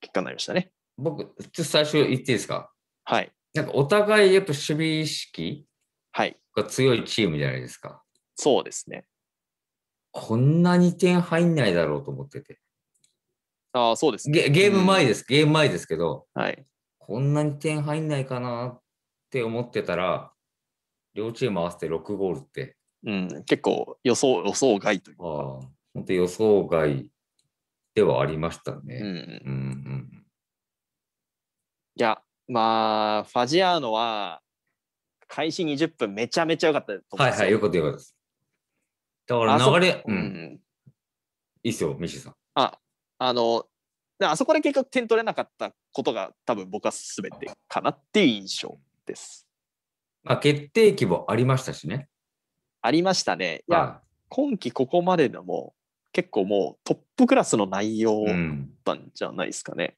結果になりましたね。僕、ちょっと最初言っていいですかはい。なんかお互いやっぱ守備意識が強いチームじゃないですか。はい、そうですね。こんなに点入んないだろうと思ってて。ああ、そうです、ね、ゲ。ゲーム前です、うん、ゲーム前ですけど、はい、こんなに点入んないかなって思ってたら、両チーム合わせて6ゴールって、うん、結構予想、予想外というか。本当予想外ではありましたね。うん。うんうん、いや、まあ、ファジアーノは、開始20分めちゃめちゃ良かったす。はいはい、よかったよかったです。だから流れ、うん、うん、いいっすよ、ミシさん。あ、あの、あそこで結局点取れなかったことが多分僕は全てかなっていう印象です。まあ、決定機もありましたしね。ありましたね。いや、今期ここまででも結構もうトップクラスの内容だったんじゃないですかね。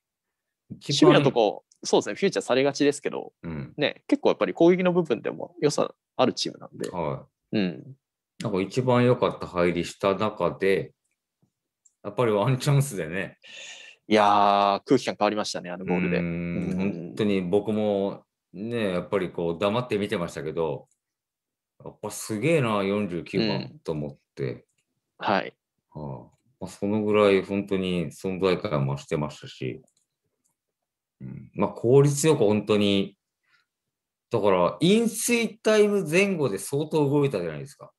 うん、趣味のとこ、そうですね、フューチャーされがちですけど、うん、ね、結構やっぱり攻撃の部分でも良さあるチームなんで。はい、うん。なんか一番良かった入りした中で、やっぱりワンチャンスでね。いやー、空気感変わりましたね、あのゴールで。うん、本当に僕もね、やっぱりこう黙って見てましたけど、やっぱすげえな、49番と思って。うん、はい。はあまあ、そのぐらい本当に存在感増してましたし、うん、まあ効率よく本当に、だから飲水タイム前後で相当動いたじゃないですか。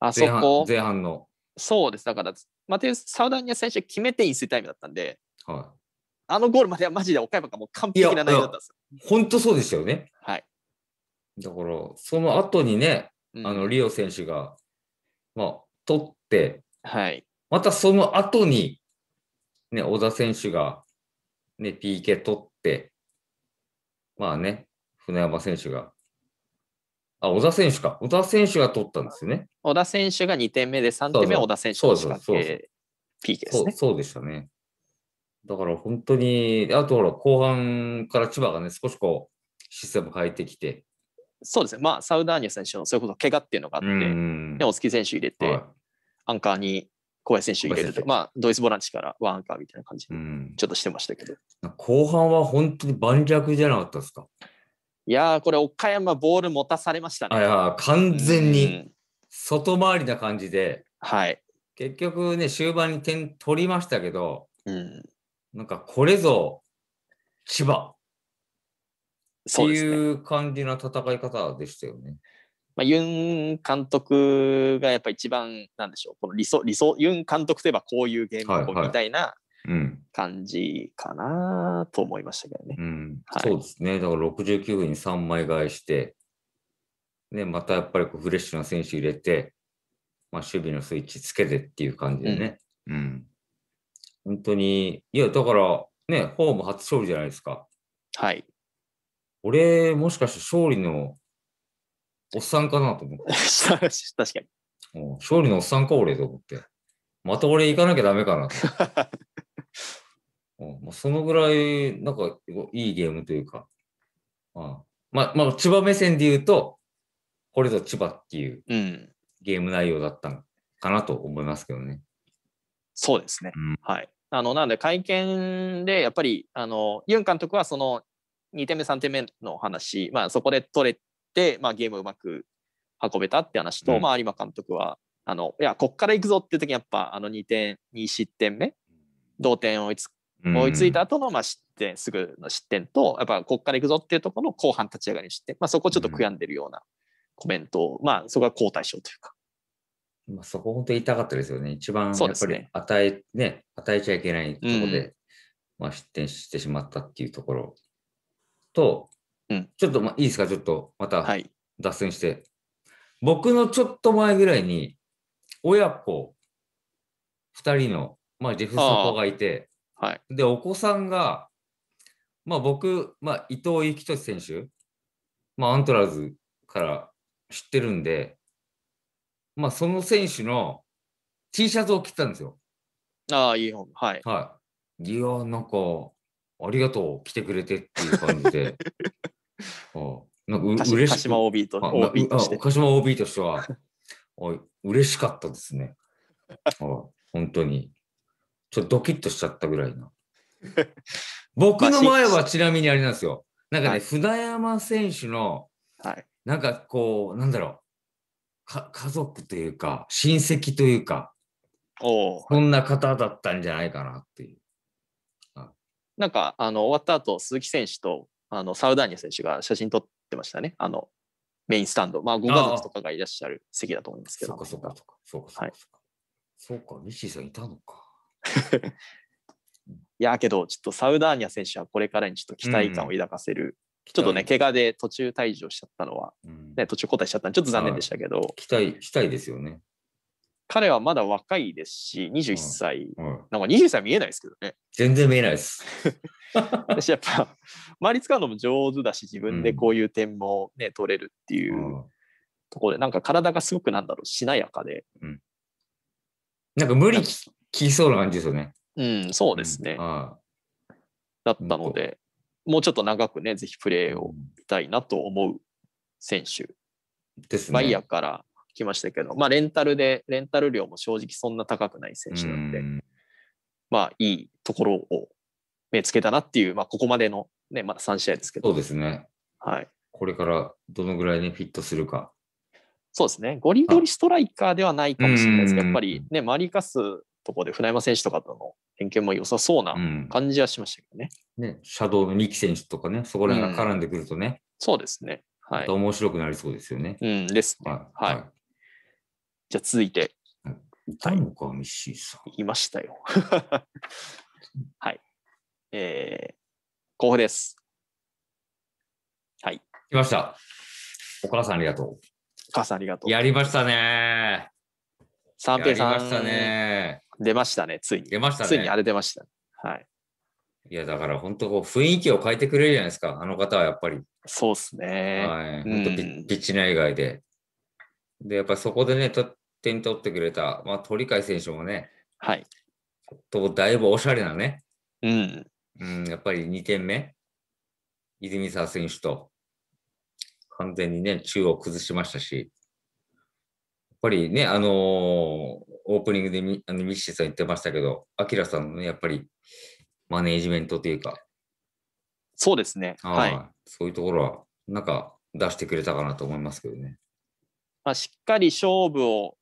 あそこ前半の。そうです。だから、マテウス・サウダニア選手決めて飲水タイムだったんで、はい、あのゴールまではマジで岡山がもう完璧な内容だったんですよ。本当そうですよね。はい。だから、その後にね、あのリオ選手が、まあ、取って、はい、またその後に、ね、小田選手が、ね、PK 取って、まあね、船山選手が、あ、小田選手か、小田選手が取ったんですよね。小田選手が2点目で、3点目は小田選手が仕掛け PK ですねそう。そうでしたね。だから本当に、あとほら、後半から千葉がね、少しこう、システム変えてきて、そうですね、まあ、サウダーニャ選手のそれこそ怪我っていうのがあって、でもス選手入れて、はい、アンカーに小林選手入れるとまあ、ドイツボランチからワンアンカーみたいな感じで、ちょっとしてましたけど。後半は本当に盤石じゃなかったですかいやこれ、岡山、ボール持たされましたね。や完全に外回りな感じで、はい、結局ね、終盤に点取りましたけど、うん、なんかこれぞ千葉っていう感じの戦い方でしたよね。まあ、ユン監督がやっぱ一番なんでしょうこの理想理想ユン監督といえばこういうゲームみたいな感じかなと思いましたけどね。そうですねだから69分に3枚返して、ね、またやっぱりこうフレッシュな選手入れて、まあ、守備のスイッチつけてっていう感じでね。うん、うん、本当にいやだからねホーム初勝利じゃないですか。はい俺、もしかして勝利のおっさんかなと思って。確かに。勝利のおっさんか、俺と思って。また俺行かなきゃダメかなと。まあ、そのぐらい、なんか、いいゲームというか。あまあ、まあ、千葉目線で言うと、これぞ千葉っていうゲーム内容だったかなと思いますけどね。うん、そうですね。うん、はい。あの、なので会見で、やっぱり、あの、ユン監督はその2点目、3点目の話、まあ、そこで取れて、まあ、ゲームうまく運べたって話と、うん、まあ、有馬監督は、あのいや、こっから行くぞっていう時に、やっぱあの2点、2失点目、同点追いつ追いついた後のまの失点、すぐの失点と、やっぱこっから行くぞっていうところの後半立ち上がりにして、まあ、そこをちょっと悔やんでるようなコメントを、まあ、そこ代好対象というか。まあ、そこ本当に痛かったですよね。一番やっぱり与え、ねね、与えちゃいけないところで、うん、まあ、失点してしまったっていうところと、うん、ちょっと、ま、いいですか、ちょっとまた脱線して、はい、僕のちょっと前ぐらいに、親子2人の、まあ、ジェフ・サポがいて、はい、で、お子さんが、まあ、僕、まあ、伊藤幸俊選手、まあ、アントラーズから知ってるんで、まあ、その選手の T シャツを着てたんですよ。ああ、いい本。はい。はい。いや、なんか、ありがとう、来てくれてっていう感じで。あなんかし鹿島 OB ととして。鹿島 OB としては、うれ嬉しかったですね。あ本当に。ちょっとドキッとしちゃったぐらいな。僕の前はちなみにあれなんですよ。なんかね、はい、船山選手の、はい、なんかこう、なんだろう、か家族というか、親戚というか、おんな方だったんじゃないかなっていう。なんかあの終わった後鈴木選手とあのサウダーニャ選手が写真撮ってましたね、あのメインスタンド、まあ、ご家族とかがいらっしゃる席だと思うんですけど、そうか、そうか、そうか、はい、そうか、さんいたのか。いやけど、ちょっとサウダーニャ選手はこれからにちょっと期待感を抱かせる、うん、ちょっとね、怪我で途中退場しちゃったのは、うん、ね、途中交代しちゃったのちょっと残念でしたけど、期待、期待ですよね。彼はまだ若いですし、21歳。うんなんか21歳見えないですけどね。全然見えないです。私やっぱ、周り使うのも上手だし、自分でこういう点もね、取れるっていうところで、なんか体がすごくなんだろう、しなやかで。うん、なんか無理きそうな感じですよね。うん、そうですね。だったので、もうちょっと長くね、ぜひプレーを見たいなと思う選手。ですね。バイヤーからきましたけど、まあ、レンタルで、レンタル料も正直そんな高くない選手なんで、んまあ、いいところを目つけたなっていう、まあ、ここまでの、ね、まだ3試合ですけど。そうですね。はい。これからどのぐらいにフィットするか。そうですね。ゴリゴリストライカーではないかもしれないですけど、やっぱりね、マリカスとこで船山選手とかとの偏見も良さそうな感じはしましたけどね。ね、シャドウの三木選手とかね、そこら辺が絡んでくるとね。うそうですね。はい。面白くなりそうですよね。うんですね。はい。はい、じゃあ続いて。いたのか、ミッシーさん。いましたよ。はい。えー、候補です。はい。来ました。お母さんありがとう。お母さんありがとう。やりましたね。三平さん。やりましたね。出ましたね、ついに。出ましたね。ついにあれ出ました。はい。いや、だから本当雰囲気を変えてくれるじゃないですか、あの方はやっぱり。そうっすね。はい。本当ピ,、ッチ内外で。で、やっぱそこでね、と点取ってくれた、まあ、鳥海選手もね、はい。と、だいぶおしゃれなね、うん。うん、やっぱり2点目、泉沢選手と、完全にね、中を崩しましたし、やっぱりね、あのー、オープニングでみあのミッシーさん言ってましたけど、アキラさんのね、やっぱりマネージメントというか、そうですね。はい。そういうところは、なんか出してくれたかなと思いますけどね。まあ、しっかり勝負を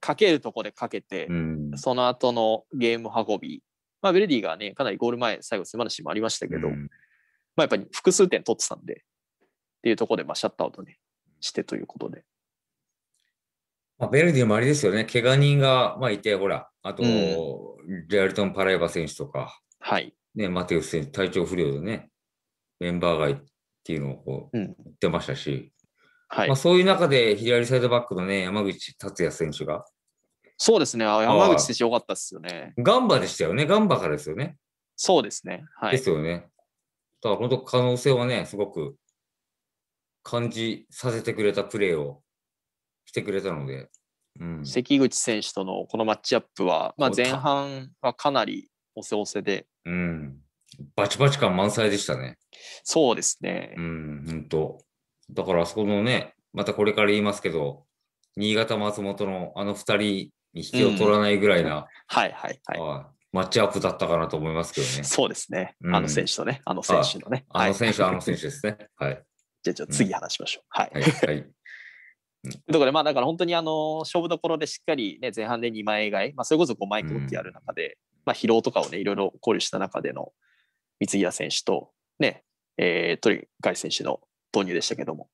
かけるところでかけて、うん、その後のゲーム運び、まあ、ベルディがね、かなりゴール前、最後、すまなしもありましたけど、うん、まあ、やっぱり複数点取ってたんで、っていうところで、まあ、シャットアウトね、してということで。まあ、ベルディもあれですよね、怪我人が、まあ、いて、ほら、あと、レアルトン・パライバ選手とか、はい。ね、マテウス選手、体調不良でね、メンバー外っていうのをこう、言ってましたし、はいまあ、そういう中で、左サイドバックのね、山口達也選手が。そうですね、山口選手、よかったですよね。ガンバでしたよね、ガンバからですよね。そうですね。はい、ですよね。だから本当、可能性はね、すごく感じさせてくれたプレーをしてくれたので。うん、関口選手とのこのマッチアップは、まあ、前半はかなり押せ押せで、うん、バチバチ感満載でしたね。そうですね。うん、本当。だからあそこのね、またこれから言いますけど、新潟松本のあの2人に引きを取らないぐらいな、うん、はいはいはい。ああマッチアップだったかなと思いますけどね。そうですね。あの選手とね、あの選手のね。あの選手、はい、あの選手ですね。はい。じゃあ、じゃ次話しましょう。はい。はい。はい、ところまあ、だから本当にあの勝負どころでしっかり、ね、前半で2枚買い、まあ、それこそ5枚取ってやる中で、うん、まあ、疲労とかを、ね、いろいろ考慮した中での三平選手と、ねえー、鳥海選手の投入でしたけども、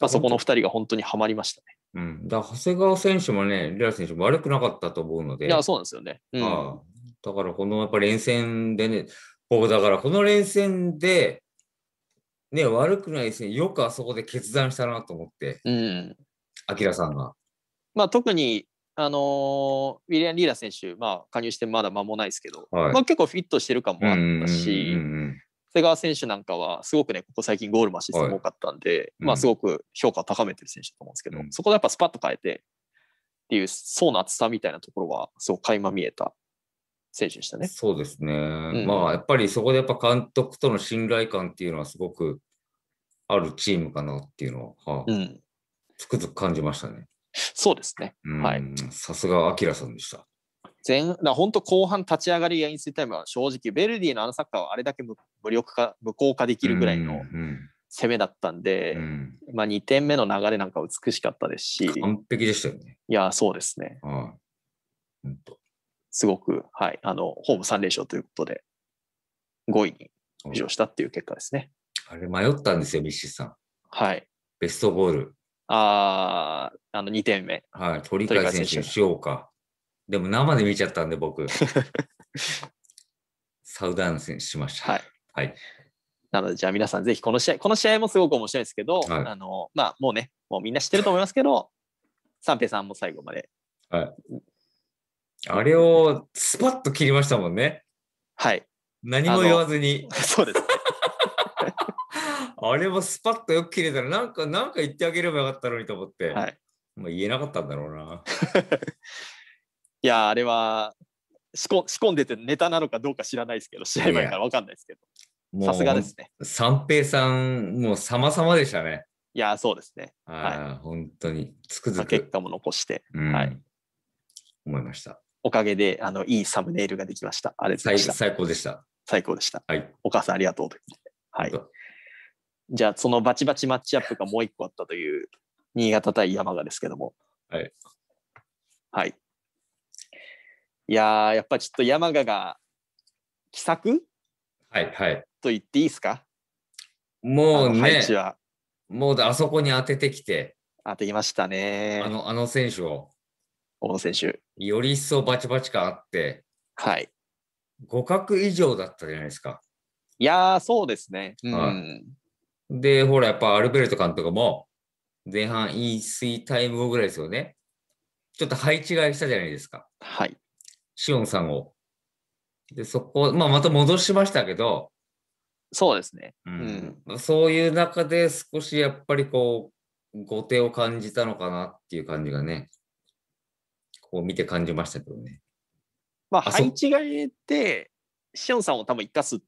まあ、そこの2人が本当にはまりましたね。うん、だ長谷川選手もね、リラ選手も悪くなかったと思うので。いや、そうなんですよね。うん、ああだから、このやっぱ連戦でね、僕、だからこの連戦で、ね、悪くないですね、よくあそこで決断したなと思って、うん。明さんが。まあ、特に、あのー、ウィリアン・リーラ選手、まあ、加入してまだ間もないですけど、はい、まあ、結構フィットしてる感もあったし、うんうんうんうん、瀬川選手なんかは、すごくね、ここ最近ゴールもアシスも多かったんで、はい、まあ、すごく評価を高めてる選手だと思うんですけど、うん、そこでやっぱスパッと変えてっていう層の厚さみたいなところは、すごく垣間見えた選手でしたね。そうですね。うん、まあ、やっぱりそこでやっぱ監督との信頼感っていうのは、すごくあるチームかなっていうのは、はあ、うん、つくづく感じましたね。そうですね。はい。さすが、アキラさんでした。前な本当後半立ち上がりやインスタイムは正直ベルディのあのサッカーはあれだけ無無力化無効化できるぐらいの攻めだったんで、うんうん、まあ、2点目の流れなんか美しかったですし完璧でしたよねいやそうですね、はあ、すごく、はい、あのホーム3連勝ということで5位に浮上したっていう結果ですね、あれ迷ったんですよミッシーさんはいベストゴールああの2点目はい鳥海選手にしようかでも生で見ちゃったんで僕 サウダーン選手しました。はい。はい。なので、じゃあ皆さんぜひこの試合、この試合もすごく面白いですけど、はい、あの、まあもうね、もうみんな知ってると思いますけど、三平さんも最後まで。はい。あれをスパッと切りましたもんね。はい。何も言わずに。そうです、ね。あれもスパッとよく切れたら、なんか、なんか言ってあげればよかったのにと思って、はい、まあ言えなかったんだろうな。いや、あれは仕込んでてネタなのかどうか知らないですけど、試合前から分かんないですけど、さすがですね。三平さん、もう様々でしたね。いや、そうですね。はい、本当に、つくづく。結果も残して、うん、はい。思いました。おかげで、あの、いいサムネイルができました。あれ最最高でした。最高でした。はい。お母さん、ありがとうと。はい。じゃあ、そのバチバチマッチアップがもう一個あったという、新潟対山賀ですけども。はい。はい。いややっぱちょっと山賀がさくはいはい。と言っていいですかもうね、もうあそこに当ててきて。当てきましたね。あの、あの選手を。大野選手。より一層バチバチ感あって。はい。互角以上だったじゃないですか。いやそうですね。うん。で、ほら、やっぱアルベルト監督も、前半いい水タイム後ぐらいですよね。ちょっと配置がしたじゃないですか。はい。シオンさんを。で、そこ、まあ、また戻しましたけど、そうですね、うん、そういう中で少しやっぱりこう、後手を感じたのかなっていう感じがね、こう見て感じましたけどね。まあ、配置替えて、シオンさんを多分生かすっ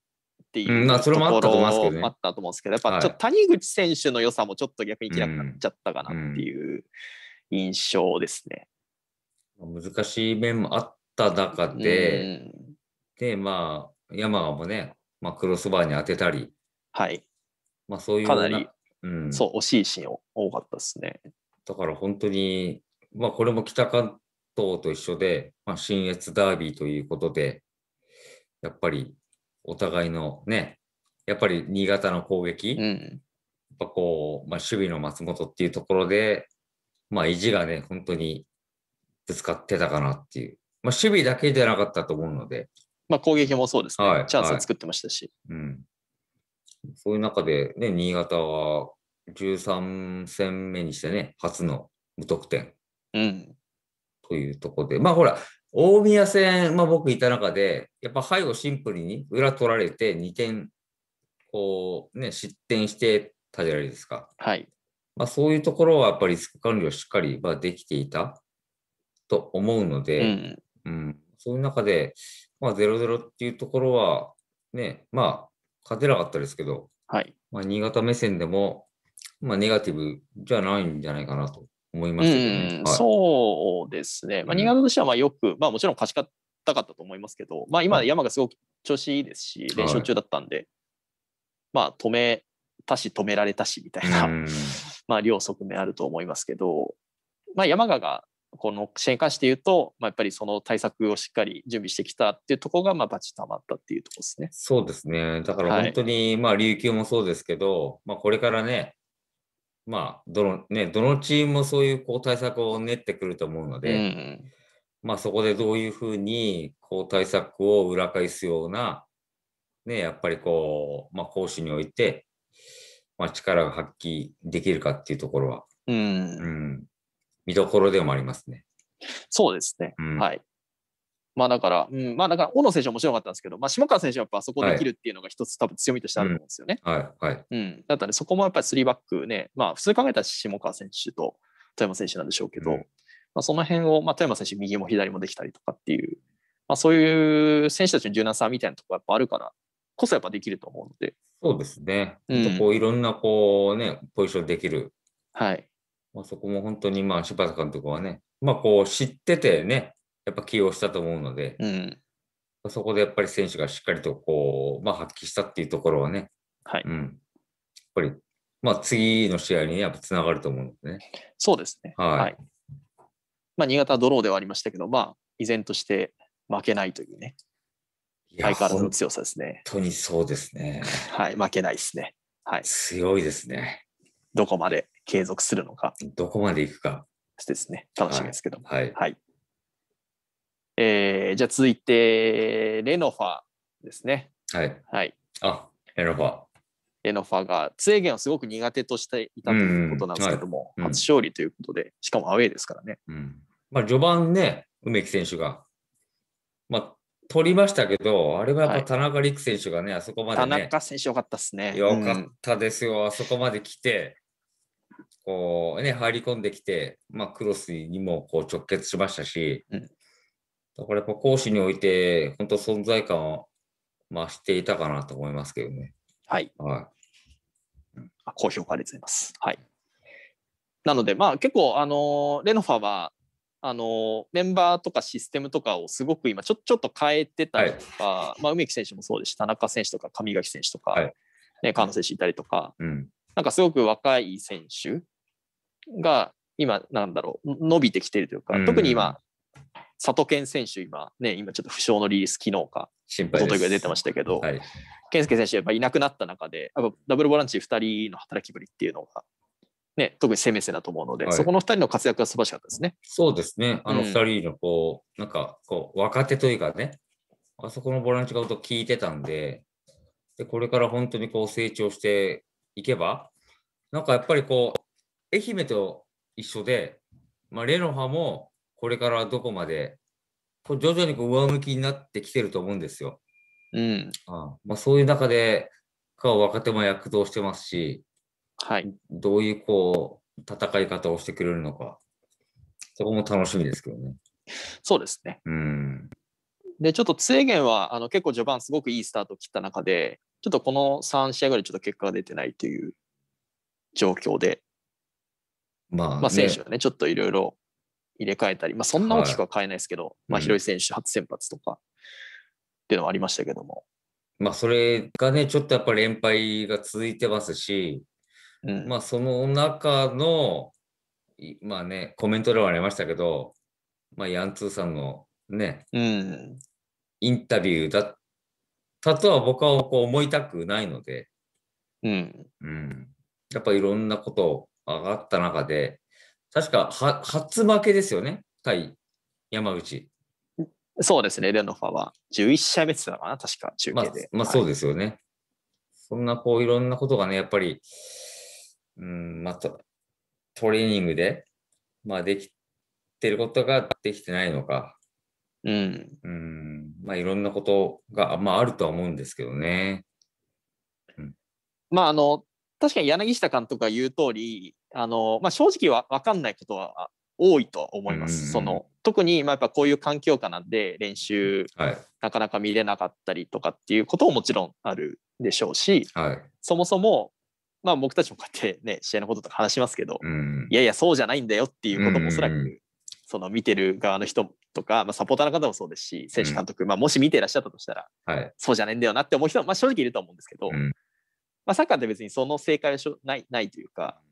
ていう、うん、まあ、それもあったと思いますけど、あったと思うんですけど、やっぱちょっと谷口選手の良さもちょっと逆に嫌くなっちゃったかなっていう印象ですね。うん、難しい面もあった中で、うん、で、まあ、山川もね、まあ、クロスバーに当てたり、はい。まあ、そういうかなり、うん、そう、惜しいシーン多かったですね。だから本当に、まあ、これも北関東と一緒で、まあ、新越ダービーということで、やっぱりお互いのね、やっぱり新潟の攻撃、うん、やっぱこう、まあ、守備の松本っていうところで、まあ、意地がね、本当にぶつかってたかなっていう。まあ、守備だけじゃなかったと思うので。まあ、攻撃もそうですね、はい、チャンスを作ってましたし。はい、うん、そういう中で、ね、新潟は13戦目にしてね、初の無得点。うん、というところで、まあほら、大宮戦、まあ、僕いた中で、やっぱ背後シンプルに裏取られて2点、こうね、失点してたじゃないですか。はい。まあ、そういうところはやっぱりリスク管理をしっかりまあできていたと思うので、うん、うん、そういう中で、まあ、0-0っていうところは、ね、まあ、勝てなかったですけど、はい、まあ、新潟目線でも、まあ、ネガティブじゃないんじゃないかなと思いますね、はい、そうですね、まあ、新潟としてはまあよく、まあ、もちろん勝ち方、ったかったと思いますけど、まあ、今、山がすごく調子いいですし、連勝中だったんで、はい、まあ、止めたし、止められたしみたいな、まあ両側面あると思いますけど、まあ、山賀がこの支援に関して言うと、まあ、やっぱりその対策をしっかり準備してきたっていうところが、まあ、バチたまったっていうところですね。そうですね。だから本当に、はい、まあ、琉球もそうですけど、まあ、これからね、まあ、どの、ね、どのチームもそういうこう対策を練ってくると思うので、うん、まあ、そこでどういうふうに、こう、対策を裏返すような、ね、やっぱりこう、まあ、講師において、まあ、力が発揮できるかっていうところは、うん、うん見どころでもありますね。そうですね。うん、はい。まあだから、うん、まあだから、小野選手は面白かったんですけど、まあ、下川選手はやっぱそこできるっていうのが一つ多分強みとしてあると思うんですよね。はい。はい。うん。だったんで、そこもやっぱり3バックね、まあ普通考えたら下川選手と富山選手なんでしょうけど、うん、まあその辺を、まあ富山選手右も左もできたりとかっていう、まあそういう選手たちの柔軟さみたいなところやっぱあるからこそやっぱできると思うので。そうですね。うん、こういろんなこうね、ポジションできる。はい。まあ、そこも本当に、まあ、柴田監督はね、まあ、こう知っててね、やっぱ起用したと思うので、うん、そこでやっぱり選手がしっかりとこう、まあ、発揮したっていうところはね、はいうん、やっぱり、まあ、次の試合にやっぱつながると思うんですね。そうですね、はい、はい、まあ、新潟はドローではありましたけど、まあ、依然として負けないというね、相変わらずの強さですね。本当にそうですね。はい、負けないですね。はい、強いですね。どこまで継続するのか。どこまでいくか。ですね。楽しみですけども。はい。はい、はい、えー、じゃあ続いて、レノファですね。はい。はい。あ、レノファ。レノファが、制限をすごく苦手としていたということなんですけども、うんはい、初勝利ということで、しかもアウェーですからね。うん。まあ、序盤ね、梅木選手が、まあ、取りましたけど、あれはやっぱ田中陸選手がね、はい、あそこまで、ね、田中選手よかったですね。よかったですよ、うん、あそこまで来て、こうね、入り込んできて、まあ、クロスにもこう直結しましたし、うん、これ、らや攻守において、本当存在感を増していたかなと思いますけどね。はい。はい、高評価でございます。はい。なので、まあ、結構、あのレノファは、あのメンバーとかシステムとかをすごく今ちょちょっと変えてたりとか、はい、まあ、梅木選手もそうですし田中選手とか上垣選手とか、はいね、川野選手いたりとか、うん、なんかすごく若い選手が今、なんだろう、伸びてきてるというか、特に今、佐渡健選手、今、ね、今ちょっと負傷のリリース、昨日か、心配です。出てましたけど、はい、健介選手、やっぱいなくなった中で、やっぱダブルボランチ2人の働きぶりっていうのが、ね、特に攻めせだと思うので、はい、そこの2人の活躍が素晴らしかったですね。そうですね、あの2人のこう、うん、なんかこう、若手というかね、あそこのボランチがと聞いてたんで、でこれから本当にこう成長して行けば、なんかやっぱりこう、愛媛と一緒で、まあ、レノハもこれからどこまで、こう徐々にこう上向きになってきてると思うんですよ。うん。あまあ、そういう中で、か若手も躍動してますし、はい、どういうこう戦い方をしてくれるのか、そこも楽しみですけどね。そうですね。うんでちょっと制限はあの結構序盤すごくいいスタートを切った中で、ちょっとこの3試合ぐらいちょっと結果が出てないという状況で、まあ、ね、まあ選手がね、ちょっといろいろ入れ替えたり、まあそんな大きくは変えないですけど、はい、まあ広い選手初先発とかっていうのはありましたけども。まあそれがね、ちょっとやっぱり連敗が続いてますし、うん、まあその中の、まあね、コメントではありましたけど、まあヤンツーさんのね、うん、インタビューだっとは僕はこう思いたくないので、うん。うん。やっぱいろんなこと上がった中で、確かは初負けですよね、対山口。そうですね、レノファは。11試合目ってたのかな、確か、中継で。まあ、まあ、そうですよね。はい、そんな、こう、いろんなことがね、やっぱり、うん、また、トレーニングで、まあ、できてることができてないのか。うん。うんまあ、いろんなことが、まあ、あるとは思うんですけどね。うん、まああの確かに柳下監督が言う通り、あのまあ、正直は分かんないことは多いとは思います。その特にまあやっぱこういう環境下なんで練習、はい、なかなか見れなかったりとかっていうことももちろんあるでしょうし、はい、そもそも、まあ、僕たちもこうやって、ね、試合のこととか話しますけど、いやいやそうじゃないんだよっていうこともおそらくその見てる側の人とか、まあ、サポーターの方もそうですし、選手、監督、うん、まあ、もし見ていらっしゃったとしたら、はい、そうじゃねえんだよなって思う人も、まあ、正直いると思うんですけど、うん、まあ、サッカーって別にその正解はしょないないというか、っ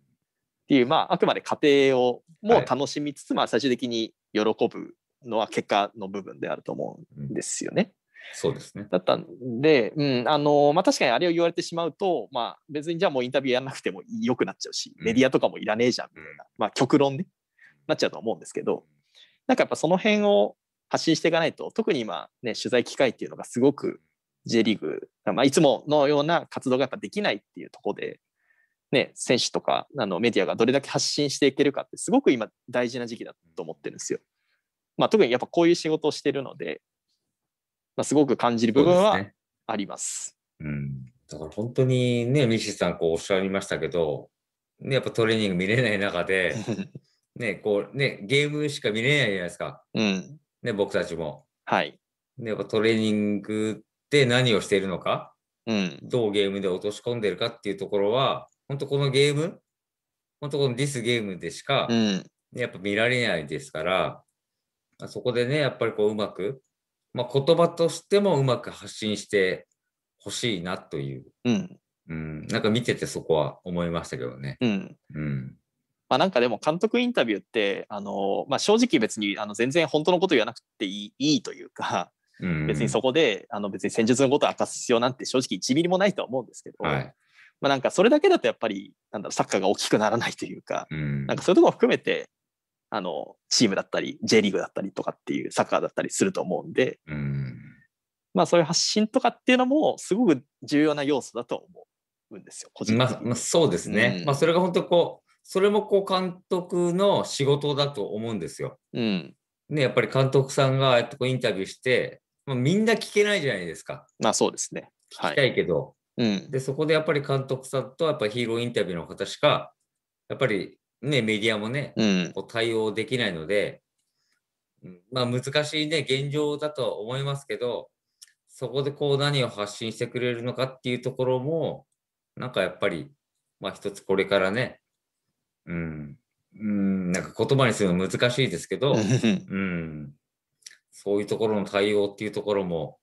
ていう、まあ、あくまで過程をもう楽しみつつ、はい、まあ、最終的に喜ぶのは結果の部分であると思うんですよね。うんそうですね。だったんで、うんあのまあ、確かにあれを言われてしまうと、まあ、別にじゃあもうインタビューやらなくてもよくなっちゃうし、メディアとかもいらねえじゃんみたいな、まあ、極論ね、なっちゃうと思うんですけど、なんかやっぱその辺を発信していかないと、特に今ね、取材機会っていうのがすごく J リーグ、まあ、いつものような活動がやっぱできないっていうとこで、ね、選手とかあのメディアがどれだけ発信していけるかってすごく今大事な時期だと思ってるんですよ。まあ、特にやっぱこういう仕事をしてるので、まあ、すごく感じる部分はあります。うすね、うん、だから本当にね、ミシさんこうおっしゃいましたけど、ね、やっぱトレーニング見れない中で、ね、こうね、ゲームしか見れないじゃないですか。うん。ね、僕たちも。はい。で、やっぱトレーニングって何をしているのか、うん。どうゲームで落とし込んでるかっていうところは、本当このゲーム、本当このディスゲームでしか、うん、やっぱ見られないですから、そこでね、やっぱりこううまく、まあ、言葉としてもうまく発信してほしいなという、うん、うん、なんか見ててそこは思いましたけどね。うん、うんまあ、なんかでも監督インタビューってあの、まあ、正直別にあの全然本当のこと言わなくていいいいというか、別にそこであの別に戦術のことを明かす必要なんて正直1ミリもないとは思うんですけど、はい、まあ、なんかそれだけだとやっぱりなんだろうサッカーが大きくならないというか、うん、なんかそういうところ含めてあのチームだったり J リーグだったりとかっていうサッカーだったりすると思うんで、うん、まあ、そういう発信とかっていうのもすごく重要な要素だと思うんですよ個人まあ、まあ、そうですね、まあ、それが本当こうそれもこう監督の仕事だと思うんですよ。うん、ね、やっぱり監督さんがこうインタビューして、まあ、みんな聞けないじゃないですか。まあそうですね。聞きたいけど、はい、うん、でそこでやっぱり監督さんとやっぱヒーローインタビューの方しかやっぱり、ね、メディアもね、うん、こう対応できないので、まあ、難しいね現状だとは思いますけどそこでこう何を発信してくれるのかっていうところもなんかやっぱり、まあ、一つこれからねうん、うん、なんか言葉にするの難しいですけど、うん、そういうところの対応っていうところも、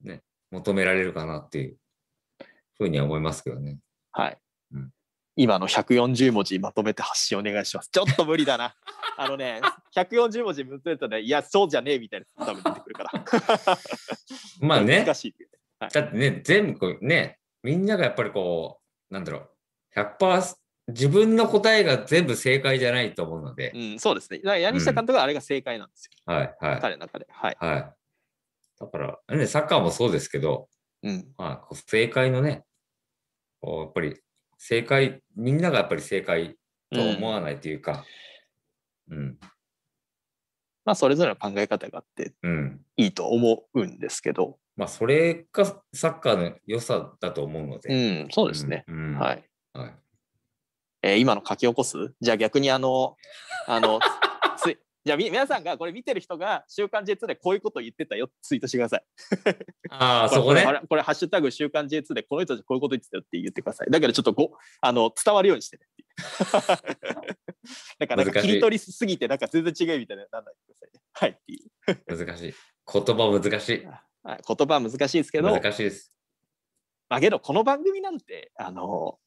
ね、求められるかなっていうふうには思いますけどね。はい。うん、今の140文字まとめて発信お願いします。ちょっと無理だな。あのね、140文字むずたら、ね、いや、そうじゃねえみたいな多分出てくるから。まあね。難しいはい、だってね、全部ね、みんながやっぱりこう、なんだろう、100%、自分の答えが全部正解じゃないと思うので。うん、そうですね。だから柳下監督はあれが正解なんですよ。うん、はいはい。彼の中で。はい。はい、だから、サッカーもそうですけど、うん、まあ、正解のね、こうやっぱり正解、みんながやっぱり正解と思わないというか、うん。うん、まあ、それぞれの考え方があって、うん、いいと思うんですけど。まあ、それがサッカーの良さだと思うので。うん、そうですね。はい。はいえー、今の書き起こすじゃあ逆にあの あのじゃあ皆さんがこれ見てる人が「週刊 J2」でこういうこと言ってたよツイートしてください。ああそこね。これ「ハッシュタグ週刊 J2」でこの人たちこういうこと言ってたよって言ってください。だからちょっとごあの伝わるようにしてね。だ から切り取りすぎてなんか全然違うみたいななんないでください、ね。はいっていう。難しい。言葉難しい。言葉難しいですけど。難しいです。まあけどこの番組なんてあの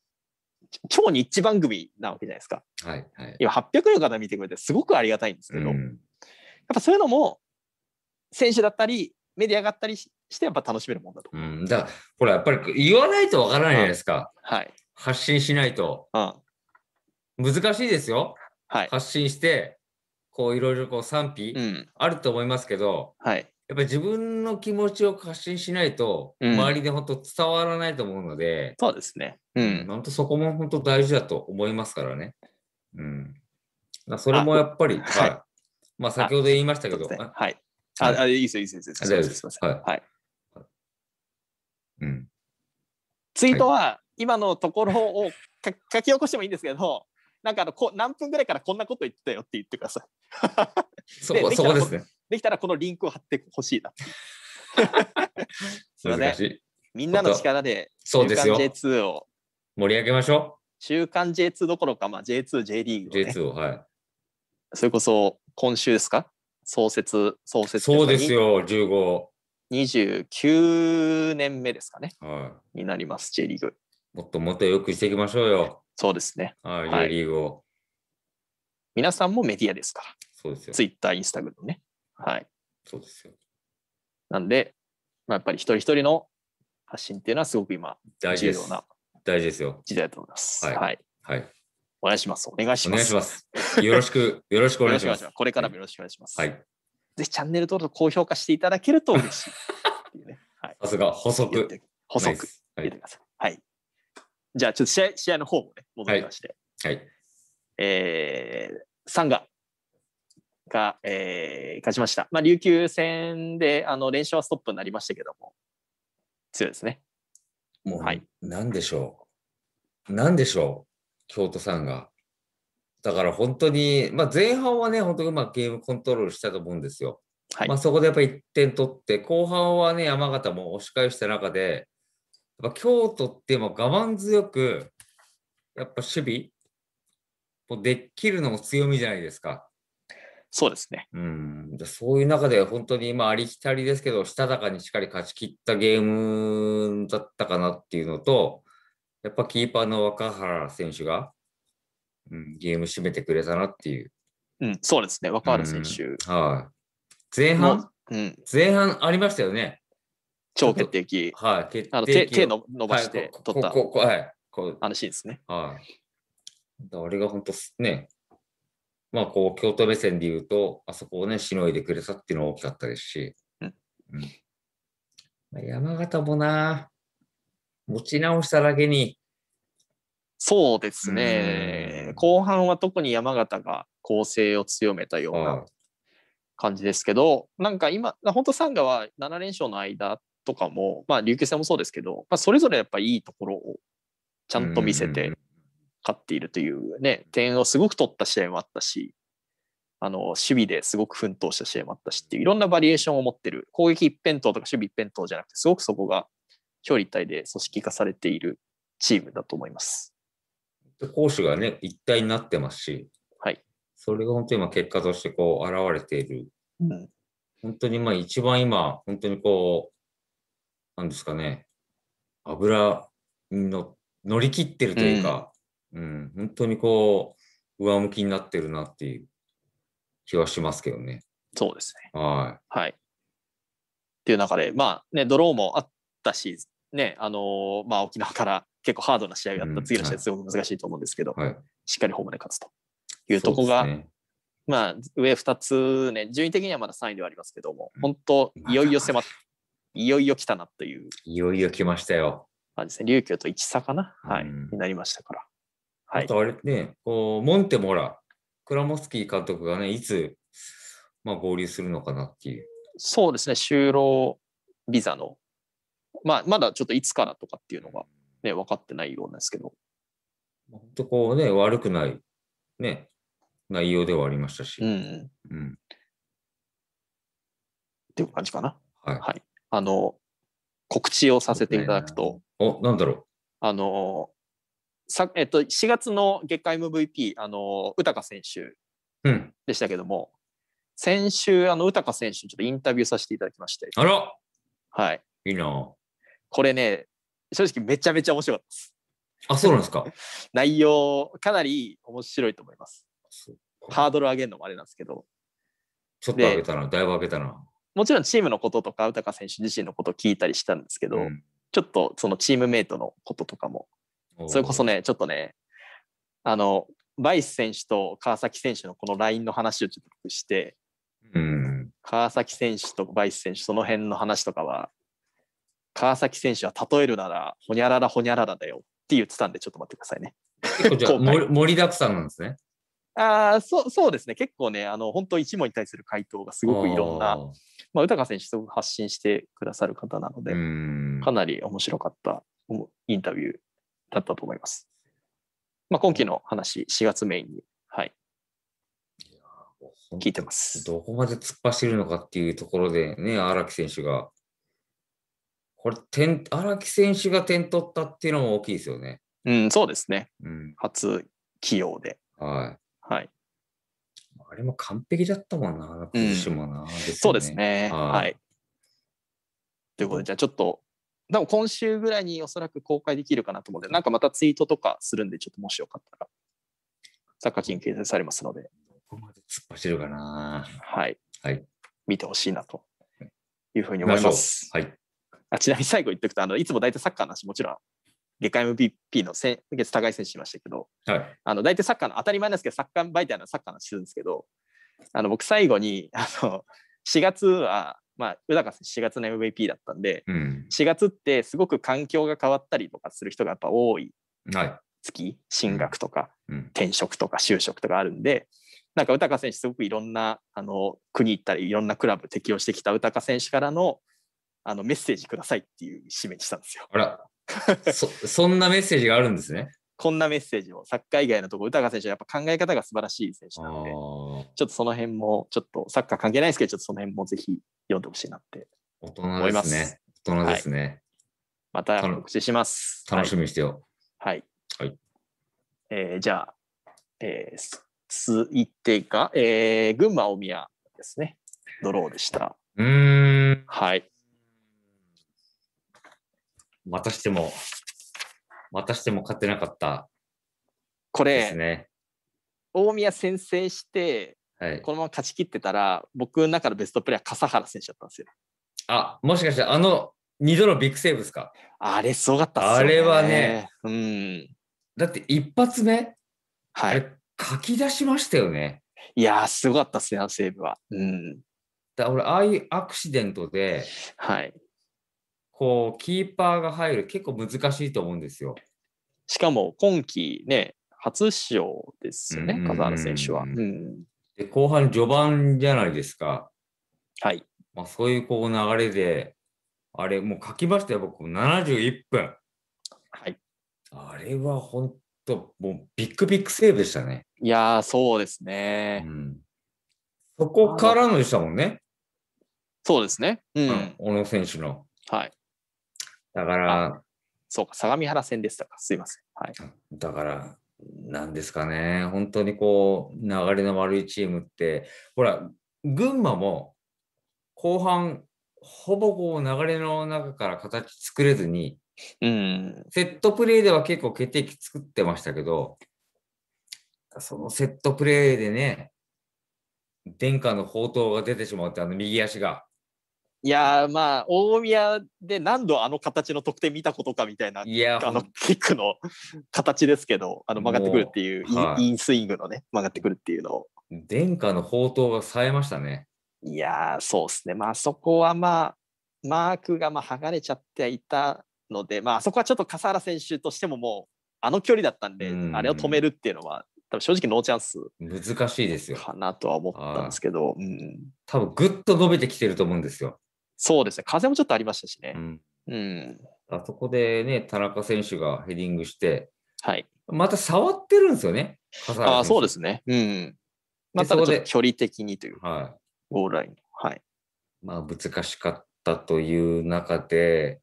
超日番組なわけじゃないですか。はいはい、今800の方見てくれてすごくありがたいんですけど、うん、やっぱそういうのも選手だったりメディアがあったりしてやっぱ楽しめるもんだと。うん、だからほらやっぱり言わないとわからないじゃないですか、はい、発信しないと、うん、難しいですよ、はい、発信してこういろいろこう賛否あると思いますけど、はい、やっぱり自分の気持ちを発信しないと、周りで本当伝わらないと思うので、うん、そうですね。うん。本当そこも本当大事だと思いますからね。うん。それもやっぱり、はい。まあ、先ほど言いましたけど。ね、はい。あ、あいいですよ、いいですよ。すみません。すみません。はい。はい、うん。ツイートは、今のところを書き起こしてもいいんですけど、なんかあのこ何分ぐらいからこんなこと言ってたよって言ってください。そそこですね。できたらこのリンクを貼ってほしいな。すみません。みんなの力で週刊 J2 を盛り上げましょう。週刊 J2 どころか、まあ、J2、J リーグ、ね、J2 を、はい。それこそ今週ですか創設、創設。そうですよ、15。29年目ですかね。はい、になります、J リーグ。もっともっとよくしていきましょうよ。そうですね。はい、J リーグを、皆さんもメディアですから。そうですよ。ツイッター、インスタグラムね。はい。そうですよ。なんで、まあ、やっぱり一人一人の発信っていうのはすごく今、大事ですよ。大事ですよ。時代だと思います。はい。はい。はい、お願いします。お願いします。お願いします。よろしく、よろしくお願いします。これからもよろしくお願いします。はい。ぜひチャンネル登録、高評価していただけると嬉しい。い、い。ね。はさすが、補足。補足。はい。はい、じゃあ、ちょっと試合試合の方もね、戻りまして。はい。はい、えー、3がが、えー、勝ちました。まあ、琉球戦であの連勝はストップになりましたけども、強いですね。もう、はい、何でしょう。何でしょう、京都さんが。だから本当に、まあ、前半はね、本当にうまくゲームコントロールしたと思うんですよ。はい、まあ、そこでやっぱり1点取って、後半はね、山形も押し返した中で、やっぱ京都っても我慢強く、やっぱ守備もできるのも強みじゃないですか。そうですね。うん。そういう中で本当にまありきたりですけど、したたかにしっかり勝ち切ったゲームだったかなっていうのと、やっぱキーパーの若原選手が、うん、ゲーム締めてくれたなっていう。うん、そうですね。若原選手。うん、はい、前半、うん、前半ありましたよね。超決定機。はい、決定機手。の伸ばして取った。はい、ここここはい、こうあのシーンですね。はい。あれが本当ね、まあ、こう、京都目線で言うと、あそこをね、しのいでくれたっていうのは大きかったですし、うんまあ、山形もな、持ち直しただけに。そうですね。後半は特に山形が攻勢を強めたような感じですけど、なんか今、本当サンガは7連勝の間とかも、まあ、琉球戦もそうですけど、まあ、それぞれやっぱいいところをちゃんと見せて勝っているというね、点をすごく取った試合もあったし、あの、守備ですごく奮闘した試合もあったしっていう、いろんなバリエーションを持ってる、攻撃一辺倒とか守備一辺倒じゃなくて、すごくそこが表裏一体で組織化されているチームだと思います。攻守がね、一体になってますし、はい。それが本当に今結果としてこう、現れている。うん、本当にまあ一番今、本当にこう、なんですかね、油に乗乗り切ってるというか、うん、本当にこう、上向きになってるなっていう気はしますけどね。そうですね。はい。はい。っていう中で、まあね、ドローもあったし、ね、あのー、まあ沖縄から結構ハードな試合があった、次の試合すごく難しいと思うんですけど、うんはい、しっかりホームで勝つというとこが、ね、まあ上2つね、順位的にはまだ3位ではありますけども、本当、いよいよ迫っ、いよいよ来たなという。いよいよ来ましたよ。感じですね。琉球と1差かな、はい、になりましたから。はい、あとあれね、こうモンテモラ、クラモスキー監督がね、いつ、まあ、合流するのかなっていう。そうですね、就労ビザの、まあ、まだちょっといつからとかっていうのが、ね、分かってないようなんですけど。本当こうね、悪くない、ね、内容ではありましたし。うん。うん、っていう感じかな。はい。はい、あの、告知をさせていただくと。お、なんだろう。あの、さ、えっと、4月の月間 MVP、あの、宇高選手でしたけども、うん、先週、あの、宇高選手にちょっとインタビューさせていただきまして。あらはい。いいなこれね、正直めちゃめちゃ面白かったです。あ、そうなんですか 内容、かなり面白いと思います。ハードル上げるのもあれなんですけど。ちょっと上げたな、だいぶ上げたな。もちろんチームのこととか、宇高選手自身のことを聞いたりしたんですけど、うん、ちょっとそのチームメイトのこととかもそれこそね、ちょっとね、あの、バイス選手と川崎選手のこのラインの話をちょっとして、うん、川崎選手とバイス選手、その辺の話とかは、川崎選手は例えるなら、ほにゃららほにゃららだよって言ってたんで、ちょっと待ってくださいね。結構じゃあ盛りだくさんなんですね。あそそうですね、結構ね、あの本当、一問に対する回答がすごくいろんな、まあ、豊選手、すごく発信してくださる方なので、かなり面白かったインタビューだったと思います。まあ、今期の話、4月メインに、はい、聞いてます。どこまで突っ走るのかっていうところでね、荒木選手が。これ、点荒木選手が点取ったっていうのも大きいですよね。うん、そうですね。うん、初起用で。はい。はい。あれも完璧だったもんな、今年もな、うんね、そうですね。はい。ということで、じゃあちょっとでも今週ぐらいにおそらく公開できるかなと思うので、なんかまたツイートとかするんで、ちょっともしよかったら、サッカー金掲載されますので。ここまで突っ走るかな。はい。はい、見てほしいなというふうに思います。はい、あちなみに最後言っておくと、あのいつも大体サッカーの話、もちろん月間 MVP の先月互い選手しましたけど、はい、あの大体サッカーの当たり前なんですけど、サッカー媒体のサッカーの話するんですけど、あの僕最後にあの4月はまあ、宇高選手4月の MVP だったんで、うん、4月ってすごく環境が変わったりとかする人がやっぱ多い月、はい、進学とか、うん、転職とか就職とかあるんで、なんか宇高選手すごくいろんなあの国行ったりいろんなクラブ適用してきた宇高選手からのあのメッセージくださいっていう指したんですよ。あらそ そんなメッセージがあるんですね。こんなメッセージをサッカー以外のところ、宇高選手はやっぱ考え方が素晴らしい選手なので、ちょっとその辺も、ちょっとサッカー関係ないですけど、ちょっとその辺もぜひ読んでほしいなって思います。ね。大人ですね。はい、また告知します。楽しみにしてよ。はい。はい。はい、えー、じゃあ、えー、す、いてか、えー、群馬大宮ですね。ドローでした。うん。はい。またしても、またしても勝てなかった、ね、これ、大宮先制して、はい、このまま勝ち切ってたら、僕の中のベストプレーは笠原選手だったんですよ。あ、もしかしてあの2度のビッグセーブですかあれ、すごかったっす、ね、あれはね、うん。だって一発目、はい、書き出しましたよね。いやすごかったっすね、あのセーブは。うん。だ俺、ああいうアクシデントで、はい。こう、キーパーが入る、結構難しいと思うんですよ。しかも、今季ね、初出場ですよね、笠原選手は。うんで、後半序盤じゃないですか。はい。まあ、そういうこう流れで、あれ、もう書きましたよ、僕、71分。はい。あれは本当、もうビッグビッグセーブでしたね。いやー、そうですね、うん。そこからのでしたもんね。そうですね。うん。小野選手の。はい。だから、そうか、相模原戦でしたか、すいません。はい。だから、なんですかね、本当にこう、流れの悪いチームって、ほら、群馬も後半、ほぼこう流れの中から形作れずに、うん、セットプレーでは結構決定機作ってましたけど、そのセットプレーでね、殿下の宝刀が出てしまって、あの右足が。いやまあ大宮で何度あの形の得点見たことかみたいないやあのキックの形ですけどあの曲がってくるっていうインはい、インスイングのね曲がってくるっていうのを殿下の宝刀が冴えましたねいやそうですねまあそこはまあマークがまあ剥がれちゃっていたのでまあそこはちょっと笠原選手としてももうあの距離だったんで、んあれを止めるっていうのは多分正直ノーチャンス難しいですよかなとは思ったんですけど、うん、多分ぐっと伸びてきてると思うんですよそうですね、風もちょっとありましたしね。うん。うん、あそこでね、田中選手がヘディングして、はい。また触ってるんですよね、ああ、そうですね。うん。まあ、ただ距離的にという、はい、ゴールライン。はい。まあ、難しかったという中で、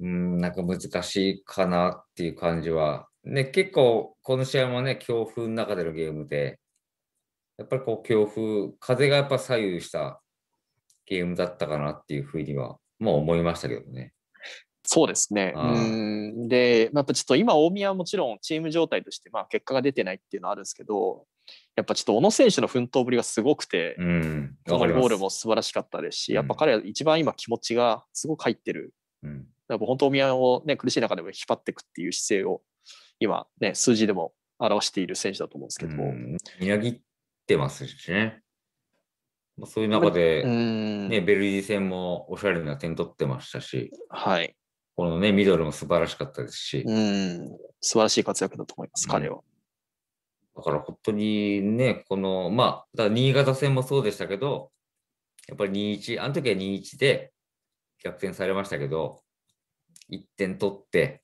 うん、なんか難しいかなっていう感じは、ね、結構、この試合もね、強風の中でのゲームで、やっぱりこう強風、風がやっぱ左右したゲームだったかなっていうふうには、もう思いましたけどね。そうですね。うんで、まあ、やっぱちょっと今、大宮はもちろんチーム状態として、まあ、結果が出てないっていうのはあるんですけど、やっぱちょっと小野選手の奮闘ぶりがすごくて、うん、りのゴールも素晴らしかったですし、やっぱ彼は一番今、気持ちがすごく入ってる、うん、やっぱ本当、大宮を、ね、苦しい中でも引っ張っていくっていう姿勢を、今、ね、数字でも表している選手だと思うんですけど。みなぎってますしね。まあ、そういう中で、ね、ベルギー戦もおしゃれな点取ってましたし、はい、このね、ミドルも素晴らしかったですし、うん素晴らしい活躍だと思います、彼は。だから本当にね、この、まあ、だ新潟戦もそうでしたけど、やっぱり2-1、あの時は2-1で逆転されましたけど、1点取って、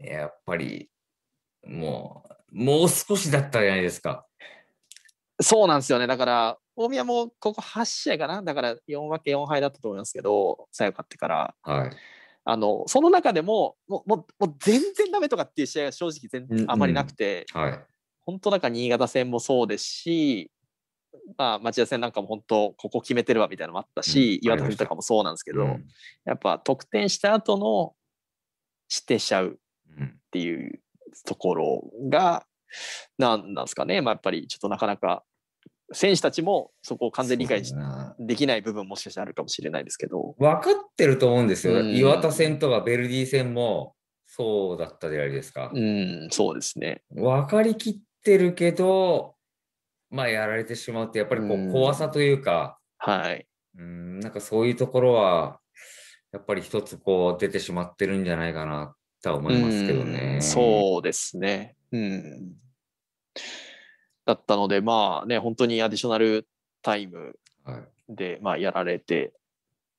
やっぱりもう、もう少しだったじゃないですか。そうなんですよね。だから、大宮もここ8試合かな、だから4分け4敗だったと思いますけど、最後勝ってから、はい、あのその中でももうもうもう全然だめとかっていう試合が正直全、然ん、あまりなくて、はい、本当なんか新潟戦もそうですし、まあ、町田戦なんかも本当ここ決めてるわみたいなのもあったし、うん、岩田君とかもそうなんですけど、うん、やっぱ得点した後のしてしちゃうっていうところが何なんですかね、まあ、やっぱりちょっとなかなか選手たちもそこを完全に理解できない部分もしかしてあるかもしれないですけど。分かってると思うんですよ。うん、岩田戦とかベルディ戦もそうだったじゃないですか。うん、そうですね。分かりきってるけど、まあやられてしまうってやっぱりこう怖さというか、うん、はい。うん、なんかそういうところはやっぱり一つこう出てしまってるんじゃないかなとは思いますけどね。うん、そうですね。うん。だったので、まあね、本当にアディショナルタイムで、まあ、やられて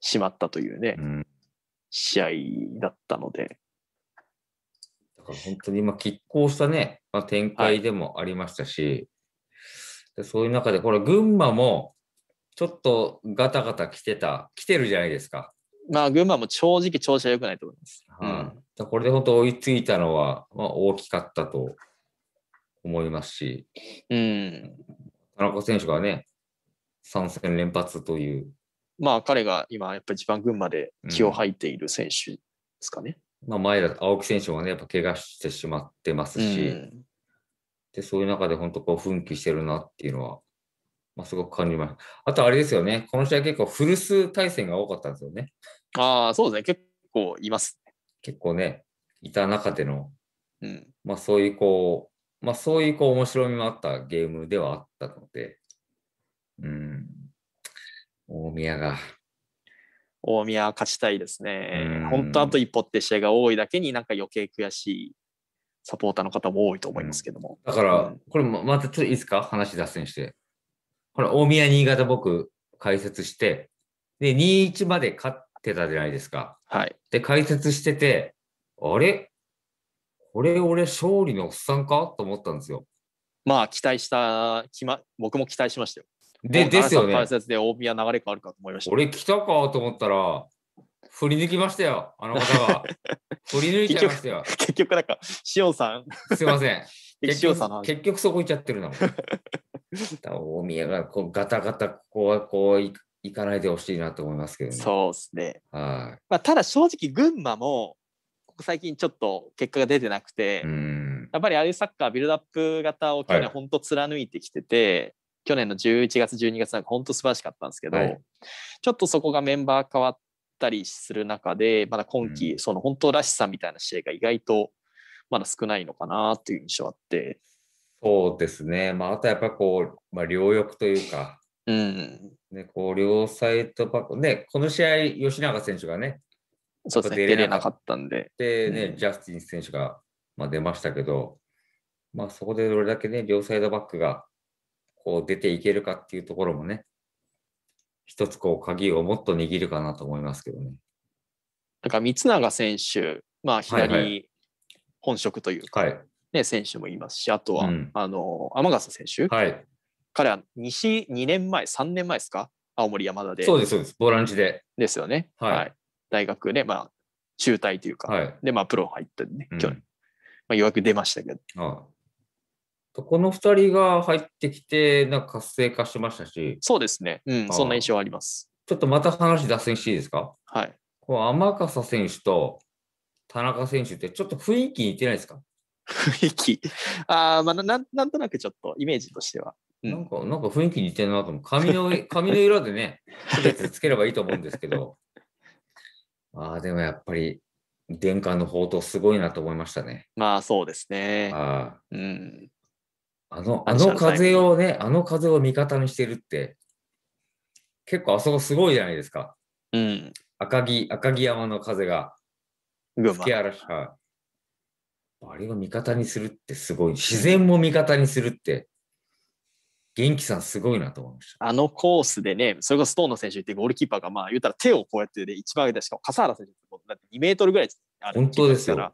しまったというね、うん、試合だったので。だから本当に、今、拮抗したね、まあ、展開でもありましたし、はい、そういう中で、これ、群馬もちょっとガタガタ来てた、来てるじゃないですか。まあ、群馬も正直調子は良くないと思います。はい、うん、これで本当追いついたのは、まあ、大きかったと思いますし、うん、田中選手がね、3戦連発という。まあ、彼が今、やっぱり一番群馬で気を吐いている選手ですかね。うん、まあ、前だと青木選手もね、やっぱ怪我してしまってますし、うん、でそういう中で本当、こう、奮起してるなっていうのは、まあ、すごく感じました。あと、あれですよね、この試合結構、フルス対戦が多かったんですよね。ああ、そうですね、結構います、結構ね、いた中での、うんまあ、そういうこう、まあ、そういうこう面白みもあったゲームではあったので、うん、大宮が。大宮は勝ちたいですね。本当あと一歩って試合が多いだけになんか余計悔しいサポーターの方も多いと思いますけども。だから、これもまたちょっといいですか話脱線して。これ、大宮、新潟僕解説して、で、2-1まで勝ってたじゃないですか。はい。で、解説してて、あれこれ俺勝利のおっさんかと思ったんですよ。まあ期待したき、ま、僕も期待しましたよ。で、ですよね。解説で大宮流れ変わるかと思いました。俺来たかと思ったら、振り抜きましたよ、あの方は。振り抜いちゃいましたよ。結局、なんか、しおさん。すいません。結局、さん結局そこ行っちゃってるな。大宮がこうガタガタ、ここはこう行かないでほしいなと思いますけどね。そうですね。はい。まあ、ただ正直、群馬も、こ最近ちょっと結果が出てなくて、やっぱりああいうサッカービルドアップ型を去年本当貫いてきてて、はい、去年の11月12月なんか本当素晴らしかったんですけど、はい、ちょっとそこがメンバー変わったりする中でまだ今季、その本当らしさみたいな試合が意外とまだ少ないのかなという印象あって。そうですね、まあ、あとやっぱこう、まあ、両翼というか、うんね、こう両サイドバック、ね、この試合、吉永選手がね、そうですね、出れなかったんで。でね、うん、ジャスティン選手が、まあ、出ましたけど、まあ、そこでどれだけね、両サイドバックがこう出ていけるかっていうところもね、一つこう鍵をもっと握るかなと思いますけどね。だから三永選手、まあ、左本職というか、ね、はいはい、選手もいますし、あとは、うん、あの天笠選手、はい、彼は西2年前、3年前ですか、青森山田で。そうです、そうです、ボランチで。ですよね。はい、はい大学で、まあ、中退というか、はい、で、まあ、プロ入ったんでね、うん、去年。まあ、予約出ましたけど。ああこの2人が入ってきて、なんか活性化しましたし。そうですね。うん、あそんな印象あります。ちょっとまた話脱線していいですかはい。こう天笠選手と田中選手ってちょっと雰囲気似てないですか雰囲気ああ、まあな、なんとなくちょっとイメージとしては。なんか、なんか雰囲気似てるなと思う。髪の、髪の色でね、区つければいいと思うんですけど。ああ、でもやっぱり、玄関の宝刀すごいなと思いましたね。まあそうですね。あうん、あの、あの風をね、あの風を味方にしてるって、結構あそこすごいじゃないですか。うん。赤城、赤城山の風が。群馬。あれを味方にするってすごい。自然も味方にするって。元気さんすごいなと思いました。あのコースでね、それこそストーンの選手ってゴールキーパーが、まあ言ったら手をこうやってで、一番上で、しかも笠原選手だって2メートルぐらいある本当ですよ。はあ、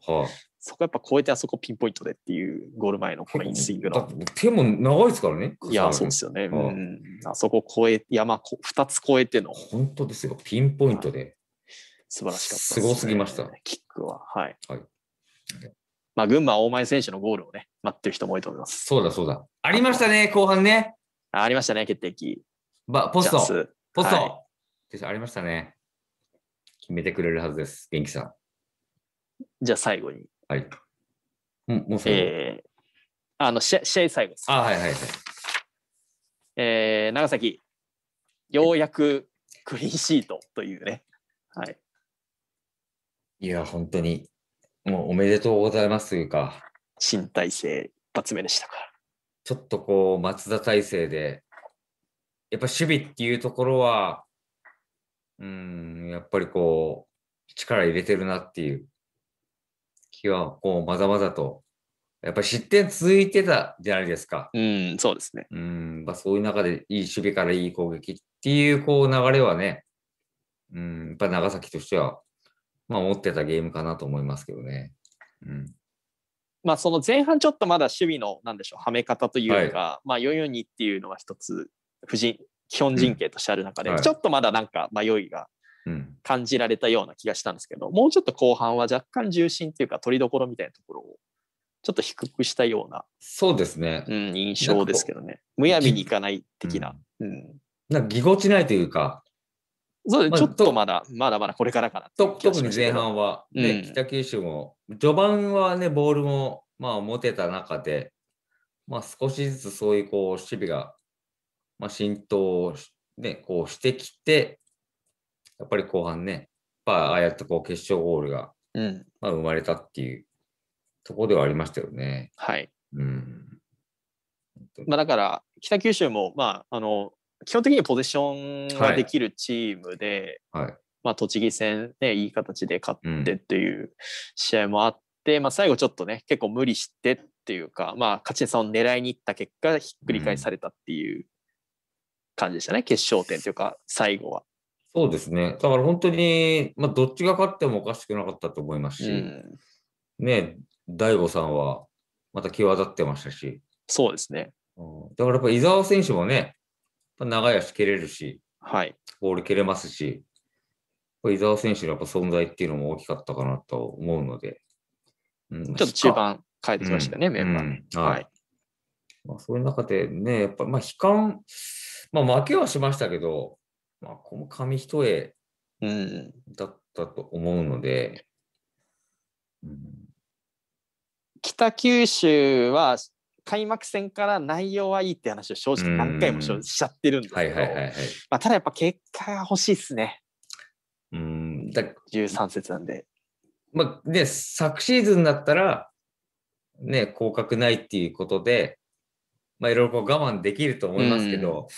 そこやっぱ超えてあそこピンポイントでっていうゴール前のこのインスイングの。手も長いですからね。いや、そうですよね。はあ、うん。あそこ超え、山こ2つ超えての。本当ですよ。ピンポイントで。はい、素晴らしかったす、ね、すごすぎました。キックは。はい。はいまあ、群馬大前選手のゴールをね、待ってる人も多いと思います。そうだそうだ。ありましたね、後半ね。あありましたね、決定機。ば、ポスト。ポスト、はい、ありましたね。決めてくれるはずです、元気さん。じゃあ最後に。はい。うん、もう最後。えー、あの試合、試合最後です。あ、はいはいはい。えー、長崎、ようやくクリーンシートというね。はい。いや、本当にもうおめでとうございますというか、新体制一発目でしたから。ちょっとこう、松田体制で、やっぱ守備っていうところは、うん、やっぱりこう、力入れてるなっていう気は、こう、まだまだと、やっぱり失点続いてたじゃないですか。うん、そうですね。うん、まあ、そういう中で、いい守備からいい攻撃っていう、こう、流れはね、うん、やっぱ長崎としては、まあ、思ってたゲームかなと思いますけどね。うんまあ、その前半ちょっとまだ守備のなんでしょうはめ方というか、はい、まあ、442っていうのは一つ婦人基本陣形としてある中で、うんはい、ちょっとまだなんか迷いが感じられたような気がしたんですけど、うん、もうちょっと後半は若干重心というか取りどころみたいなところをちょっと低くしたようなそうですね、うん、印象ですけどねむやみにいかない的な。うん、うん、なんかぎこちないというかそうです、ちょっとまだ、まだまだこれからかな特に前半は、ね、うん、北九州も、序盤はね、ボールも、まあ、持てた中で、まあ、少しずつそういう、こう、守備が、まあ、浸透ね、こうしてきて、やっぱり後半ね、まあ、ああやってこう決勝ゴールが、うん、まあ、生まれたっていうところではありましたよね。はい。うん。まあ、だから、北九州も、まあ、あの、基本的にポジションができるチームで、はいはい、まあ、栃木戦、ね、いい形で勝ってっていう試合もあって、うん、まあ、最後ちょっとね結構無理してっていうか、まあ、勝ち点3を狙いにいった結果ひっくり返されたっていう感じでしたね、うん、決勝点というか最後は。そうですねだから本当に、まあ、どっちが勝ってもおかしくなかったと思いますし、うん、ね大悟さんはまた際立ってましたし。そうですね。だからやっぱ伊沢選手もね、長い足蹴れるし、はい、ボール蹴れますし、伊沢選手のやっぱ存在っていうのも大きかったかなと思うので、うん、ちょっと中盤変えてきましたね、うん、メンバー、うんはい、まあ、そういう中でね、やっぱ、まあ、悲観、まあ、負けはしましたけど、まあ、この紙一重だったと思うので、うん、北九州は開幕戦から内容はいいって話を正直何回もしちゃってるんですけど、まあ、ただやっぱ結果が欲しいですね。うんだ13節なんで。まあね、昨シーズンだったら、ね、降格ないっていうことで、まあ、いろいろ我慢できると思いますけど、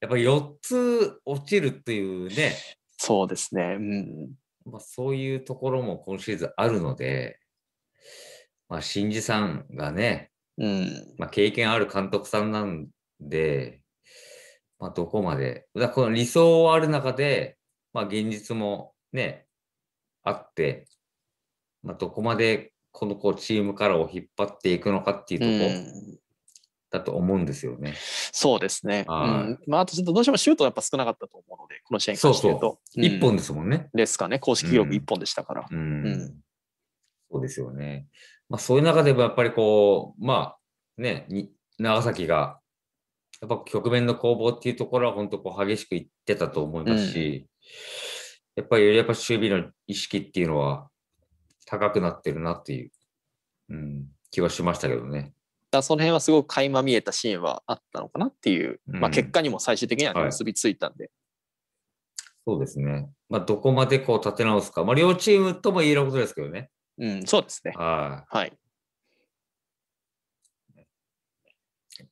やっぱ4つ落ちるっていうね、そうですね、うんまあ、そういうところも今シーズンあるので、まあ、新次さんがね、うんまあ、経験ある監督さんなんで、まあ、どこまで、だこの理想はある中で、まあ、現実もね、あって、まあ、どこまでこのこうチームカラーを引っ張っていくのかっていうとこ、だと思うんですよね。そうですね。うんまあ、あとちょっとどうしてもシュートはやっぱ少なかったと思うので、この試合に関してと。そうそう1本ですもんね、ですかね、公式記録1本でしたから。うん、うん、そうですよね。まあ、そういう中でもやっぱりこう、まあね、長崎が、やっぱ局面の攻防っていうところは本当こう激しくいってたと思いますし、うん、やっぱりやっぱ守備の意識っていうのは高くなってるなっていう、うん、気はしましたけどね。だその辺はすごく垣間見えたシーンはあったのかなっていう、まあ、結果にも最終的には結びついたんで。はいそうですね。まあ、どこまでこう立て直すか。まあ、両チームとも言えることですけどね。うん、そうですね。はい。はい、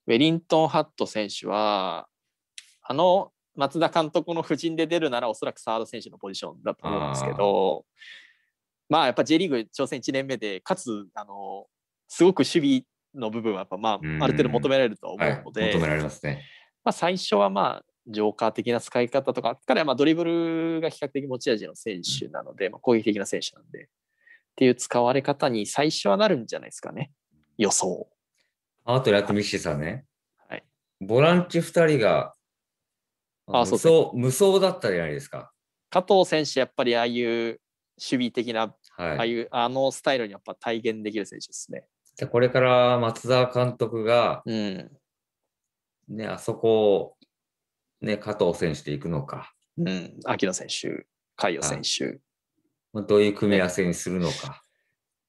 ウェリントン・ハット選手は、あの松田監督の布陣で出るなら、おそらくサード選手のポジションだと思うんですけど、まあ、やっぱ J リーグ挑戦1年目で、かつ、あの、すごく守備の部分はやっぱ、まあ、ある程度求められると思うので、はい、求められますね。まあ、最初はまあ、ジョーカー的な使い方とか、彼はまあドリブルが比較的持ち味の選手なので、まあ、攻撃的な選手なんで、っていう使われ方に最初はなるんじゃないですかね。予想。あと、ラクミシさんね。はい。ボランチ2人があ無双無双だったじゃないですか。加藤選手、やっぱりああいう守備的な、はい、ああいうあのスタイルにやっぱ体現できる選手ですね。じゃこれから松沢監督が、うん、ね、あそこを、ね、加藤選手で行くのか。うん、秋野選手、海洋選手、まあ、どういう組み合わせにするのか。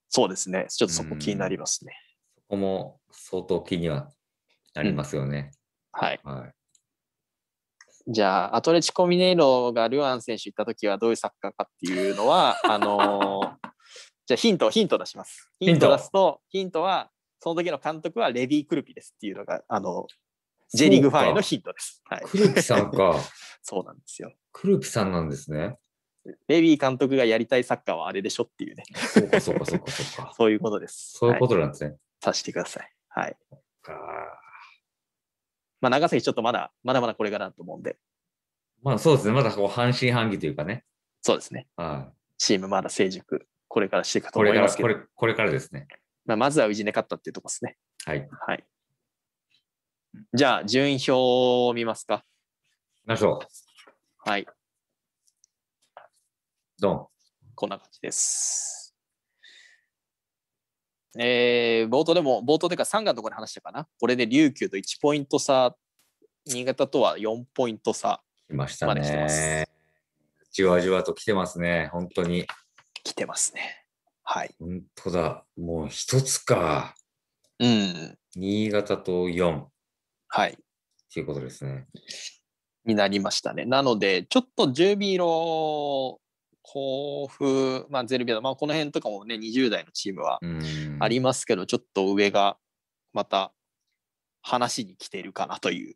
そうですね。ちょっとそこ気になりますね。そこも相当気にはなりますよね。うん、はい。はい、じゃあ、アトレチコ・ミネイロがルアン選手行った時はどういうサッカーかっていうのは、あのー、じゃあヒント、ヒント出します。ヒント出すと、ヒントは、その時の監督はレビー・クルピですっていうのが、あの、J リーグファンへのヒントです。はい、クルピさんか。そうなんですよ。クルピさんなんですね。ベビー監督がやりたいサッカーはあれでしょっていうね。そうか、そうか、そうか、そうか。そういうことです。そういうことなんですね。さ、はい、してください。はい。まあ、長崎ちょっとまだ、まだまだこれからだと思うんで。まあ、そうですね。まだこう半信半疑というかね。そうですね。はい。チームまだ成熟、これからしていくと思いますけど。これからこれからですね。まあ、まずは宇治で勝ったっていうとこですね。はい。はい。じゃあ、順位表を見ますか。見ましょう。はい。ドン。こんな感じです。えー、冒頭でも、冒頭でか3月のところで話したかな。これで琉球と1ポイント差、新潟とは4ポイント差ましたまね、じわじわと来てますね、本当に。来てますね。はい。本当だ。もう一つか。うん。新潟と4。はい。っていうことですね。になりましたね。なので、ちょっと10ロ甲府、まあ、ゼルビア、まあ、この辺とかもね20代のチームはありますけどちょっと上がまた話に来てるかなという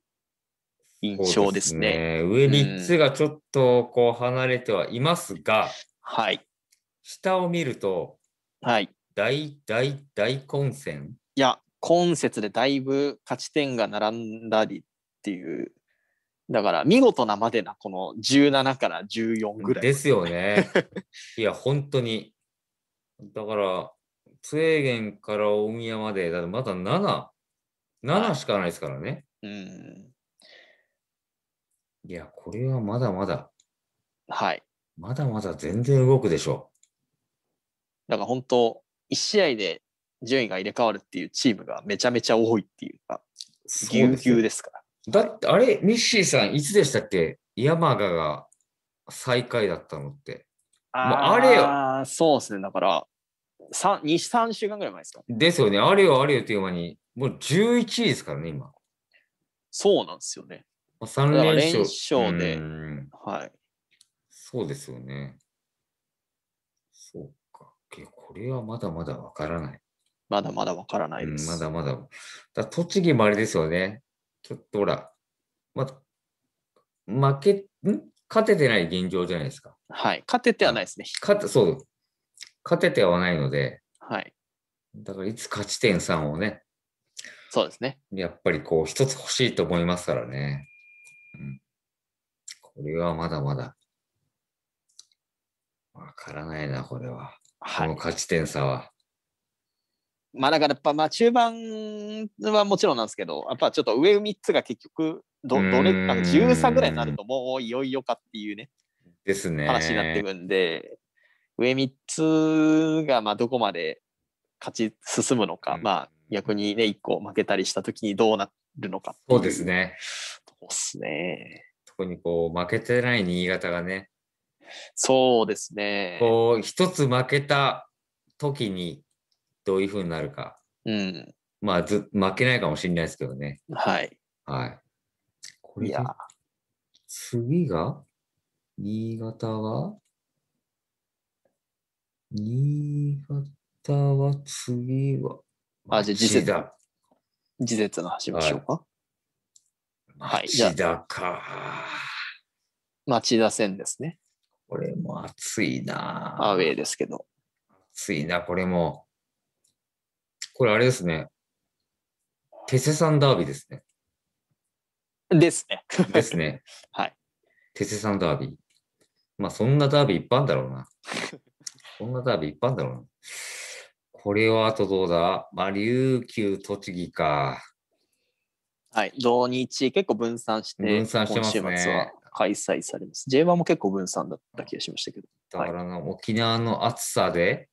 印象ですね。すね上3つがちょっとこう離れてはいますが、はい、下を見ると、はい、大大大混戦いや今節でだいぶ勝ち点が並んだりっていうだから見事なまでな、この17から14ぐらい。ですよね。いや、本当に。だから、プエーゲンから大宮まで、だまだ7、7しかないですからね。うん。いや、これはまだまだ。はい。まだまだ全然動くでしょう。だから本当、1試合で順位が入れ替わるっていうチームがめちゃめちゃ多いっていうか、ぎゅうぎゅうですから。だって、あれ、ミッシーさん、いつでしたっけ山賀が最下位だったのって。ああれよ。そうですね。だから、2、3週間ぐらい前ですか。ですよね。あれよ、あれよという間に、もう11位ですからね、今。そうなんですよね。3連勝で。はい。そうですよね。そうか。これはまだまだわからない。まだまだわからないです。うん、まだまだ。だ栃木もあれですよね。ちょっとほら、ま、負け、ん勝ててない現状じゃないですか。はい。勝ててはないですね。勝て、そう。勝ててはないので、はい。だからいつ勝ち点3をね、そうですね。やっぱりこう、一つ欲しいと思いますからね。うん、これはまだまだ、わからないな、これは。はい、この勝ち点差は。まあだからやっぱまあ中盤はもちろんなんですけど、やっぱちょっと上3つが結局ど、どれ、あんか10ぐらいになるともういよいよかっていうね、ですね話になってくんで、上3つがまあどこまで勝ち進むのか、まあ逆にね、1個負けたりした時にどうなるのかそうですね。そうっすね。特にこう負けてない新潟がね、そうですね。こう一つ負けた時にどういうふうになるか。うん。まあず、負けないかもしれないですけどね。はい。はい。これいや。次が新潟は新潟は次はあ、じゃあ、次節。次節の話しましょうか。はい。次だか。町田線ですね。これも暑いな。アウェイですけど。暑いな、これも。これあれですね。テセさんダービーですね。ですね。ですね。はい。テセさんダービー。まあ、そんなダービーいっぱいあるんだろうな。そんなダービーいっぱいあるんだろうな。これはあとどうだまあ、琉球、栃木か。はい。土日、結構分散して、分散してますね。開催されます。J1 も結構分散だった気がしましたけど。だからな、はい、沖縄の暑さで、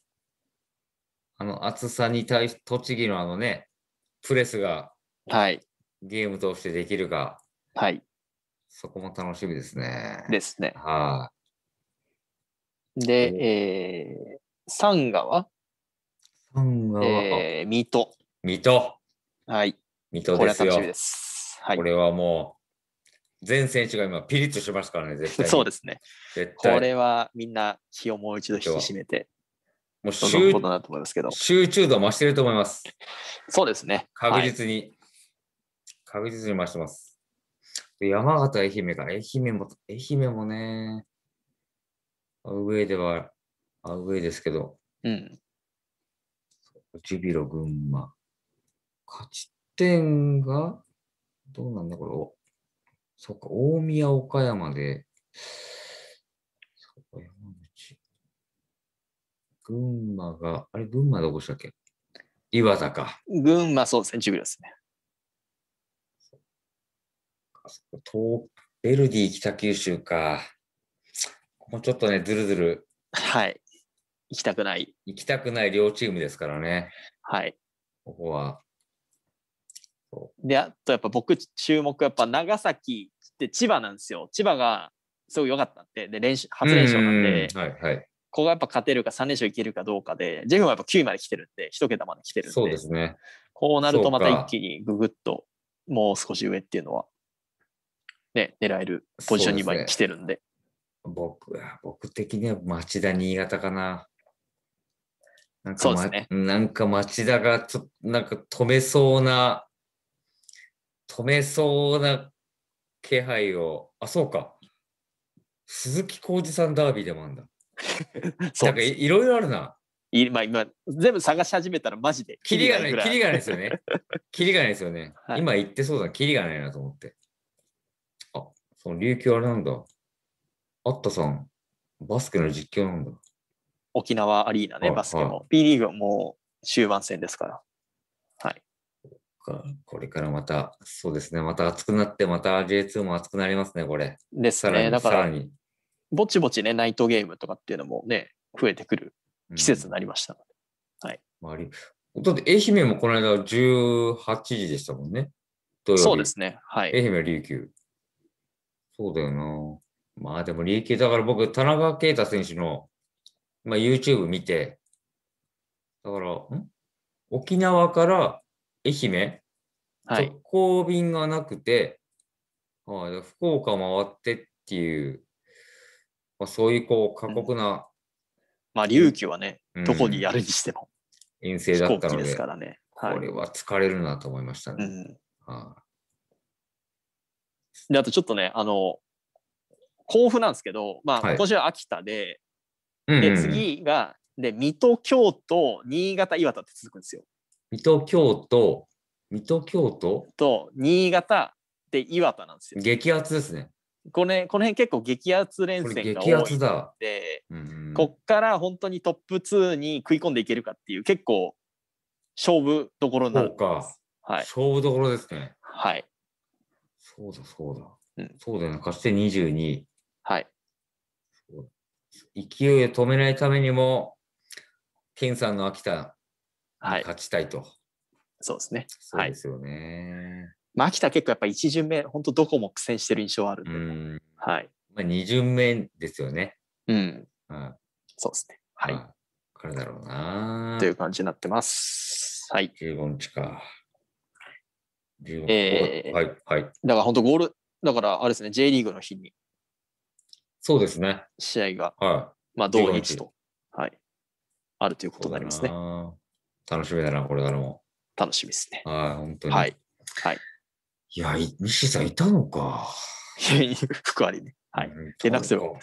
あの暑さに対し、栃木のあのね、プレスが、はい。ゲームとしてできるか、はい。そこも楽しみですね。ですね。はい、あ、で、えー、サンガはサンガは、えー、水戸。水戸。はい。水戸ですよ。これははい、これはもう、全選手が今ピリッとしますからね、絶対。そうですね。絶対。これはみんな気をもう一度引き締めて。もう集ことなと思いますけど集中度増してると思います。そうですね。確実に、はい、確実に増してます。山形、愛媛が、愛媛も、愛媛もね、アウェイでは、アウェイですけど、うん。ジュビロ、群馬。勝ち点が、どうなんだ、これ。そっか、大宮、岡山で、群馬が、あれ、群馬どこしたっけ岩田か。群馬、そうですね、中部ですね。東ベルディ北九州か。もうちょっとね、ずるずる。はい。行きたくない。行きたくない両チームですからね。はい。ここは。で、あとやっぱ僕、注目やっぱ長崎って千葉なんですよ。千葉がすごい良かったんで、で練習初練習なんで、はいはい、ここがやっぱ勝てるか3連勝いけるかどうかで、ジェフもやっぱ9位まで来てるんで、1桁まで来てるんで、そうですね、こうなるとまた一気にぐぐっと、もう少し上っていうのは、ね、狙えるポジションに今来てるんで。でね、僕僕的には町田、新潟かな。なんか、すね、なんか町田がちょなんか止めそうな、止めそうな気配を、あ、そうか。鈴木浩二さんダービーでもあんだ。なんかいろいろあるな。いまあ、今全部探し始めたらマジでキリがないキリがないですよね。キリがないですよね。はい、今言ってそうだキリがないなと思って。あその琉球あれなんだ。あったさんバスケの実況なんだ。沖縄アリーナね、バスケも。B、リーグはも終盤戦ですから。はい。これからまた、そうですね、また暑くなって、また J2 も暑くなりますね、これ。ですね、だから、さらにぼちぼちね、ナイトゲームとかっていうのもね、増えてくる季節になりましたので。うん、はい。周り。だって愛媛もこの間18時でしたもんね。そうですね。はい。愛媛、琉球。そうだよな。まあでも琉球、だから僕、田中啓太選手の、まあ、YouTube 見て、だから、ん沖縄から愛媛、はい、直行便がなくて、はい、福岡回ってっていうまあ、そういうこう過酷な、まあ、琉球はね、どこにやるにしても。陰性だったので、ですからねはい、これは疲れるなと思いましたね。うんはあ、であとちょっとね、あの、甲府なんですけど、まあ、今年は秋田で、で、次が、で、水戸、京都、新潟、岩田って続くんですよ。水戸、京都、水戸、京都と、新潟で岩田なんですよ。激アツですね。これこの辺結構激アツ連戦が多いので、うん、こっから本当にトップ2に食い込んでいけるかっていう結構勝負どころになるか、はい、勝負どころですねはいそうだそうだ、うん、そうだよね勝して22はい勢いを止めないためにも健さんの秋田に勝ちたいと、はい、そうですねそうですよね、はいまあ、秋田結構やっぱ1巡目、本当どこも苦戦してる印象はあるうんはい。まあ、2巡目ですよね。うん。うん、そうですね。はい。これだろうな。という感じになってます。はい。15日か。15日。えー、はい。はい。だから本当ゴール、だからあれですね、J リーグの日に。そうですね。試合が、はい、まあ、同日と、はい、あるということになりますね。楽しみだな、これからも。楽しみですね。はい、本当に。はい。はい、いや、西さんいたのか。いありね。はい。連絡すればは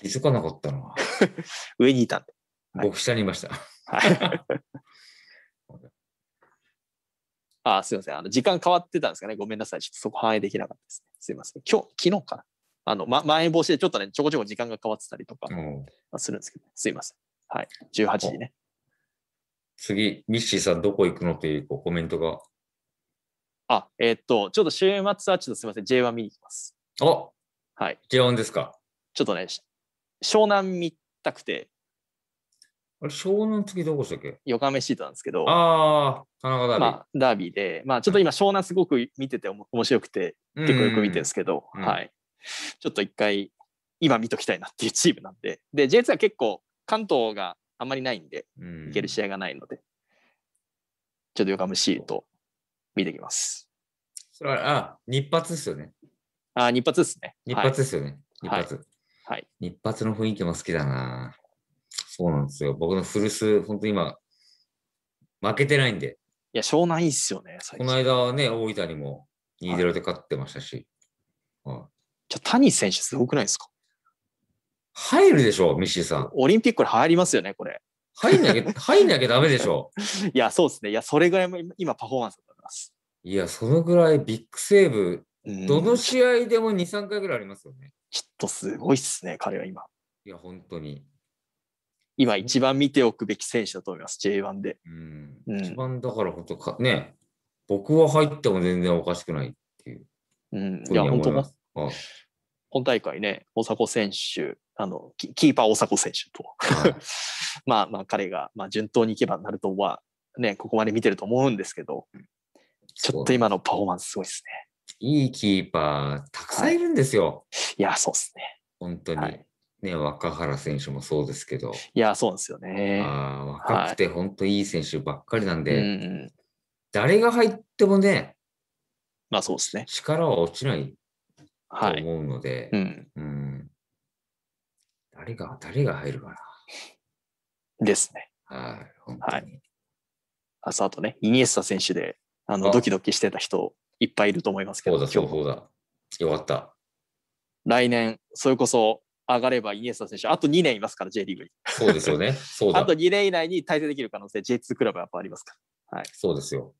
い、気づかなかったな。上にいたんで。僕、下にいました。はい。あ、すみません。あの時間変わってたんですかね。ごめんなさい。ちょっとそこ反映できなかったですね。すみません。今日、昨日かな。あの、ま、まん延防止でちょっとね、ちょこちょこ時間が変わってたりとかするんですけど、ね、すみません。はい。18時ね。次、ミッシーさんどこ行くのっていうコメントがあ、えー、っと、ちょっと週末はちょっとすみません、J1 見に行きます。あはい。J1 ですか。ちょっとね、湘南見たくて。あれ、湘南次どこでしたっけ横浜シートなんですけど。ああ、田中ダービー。まあ、ダービーで、まあ、ちょっと今、湘南すごく見てておも面白くて、結構よく見てるんですけど、はい。ちょっと一回、今見ときたいなっていうチームなんで。で、J2 は結構、関東があんまりないんで、いける試合がないので、ちょっと横浜シート見てきます。それは、あ、日発ですよね。あ、日発ですね。日発ですよね。はい、日発、はい。日発の雰囲気も好きだな。そうなんですよ。僕の古巣、本当に今、負けてないんで。いや、湘南いいっすよね。この間はね、大分にも2-0で勝ってましたし。はい、はい、じゃ谷選手、すごくないですか入るでしょ、ミッシーさん。オリンピックに入りますよね、これ。入んなきゃ、入んなきゃダメでしょ。う。いや、そうですね。いや、それぐらいも今パフォーマンスます。いや、そのぐらいビッグセーブ、どの試合でも2、3回ぐらいありますよね。ちょっとすごいっすね、彼は今。いや、本当に。今一番見ておくべき選手だと思います、J1 で。うん。うん、一番だから本当か、ね、僕は入っても全然おかしくないっていう。うん、いや、本当だ。本大会ね、大迫選手、あの、キーパー大迫選手と、はい、まあまあ彼が、まあ順当にいけばなるとは、ね、ここまで見てると思うんですけど、ちょっと今のパフォーマンスすごいですね。いいキーパー、たくさんいるんですよ。はい、いや、そうですね。本当に。はいね、若原選手もそうですけど。いや、そうですよね。あ若くて本当いい選手ばっかりなんで、はい誰が入ってもね、まあそうですね。力は落ちないと思うので、はい、うん、うん、誰が、誰が入るかな。ですね。はい、本当に。はい、あとね、イニエスタ選手であのドキドキしてた人いっぱいいると思いますけど。そうだ、そうだ。よかった。来年、それこそ上がればイニエスタ選手、あと2年いますから、J リーグに。そうですよね。そうだ あと2年以内に対戦できる可能性、J2 クラブはやっぱありますから。はい、そうですよ。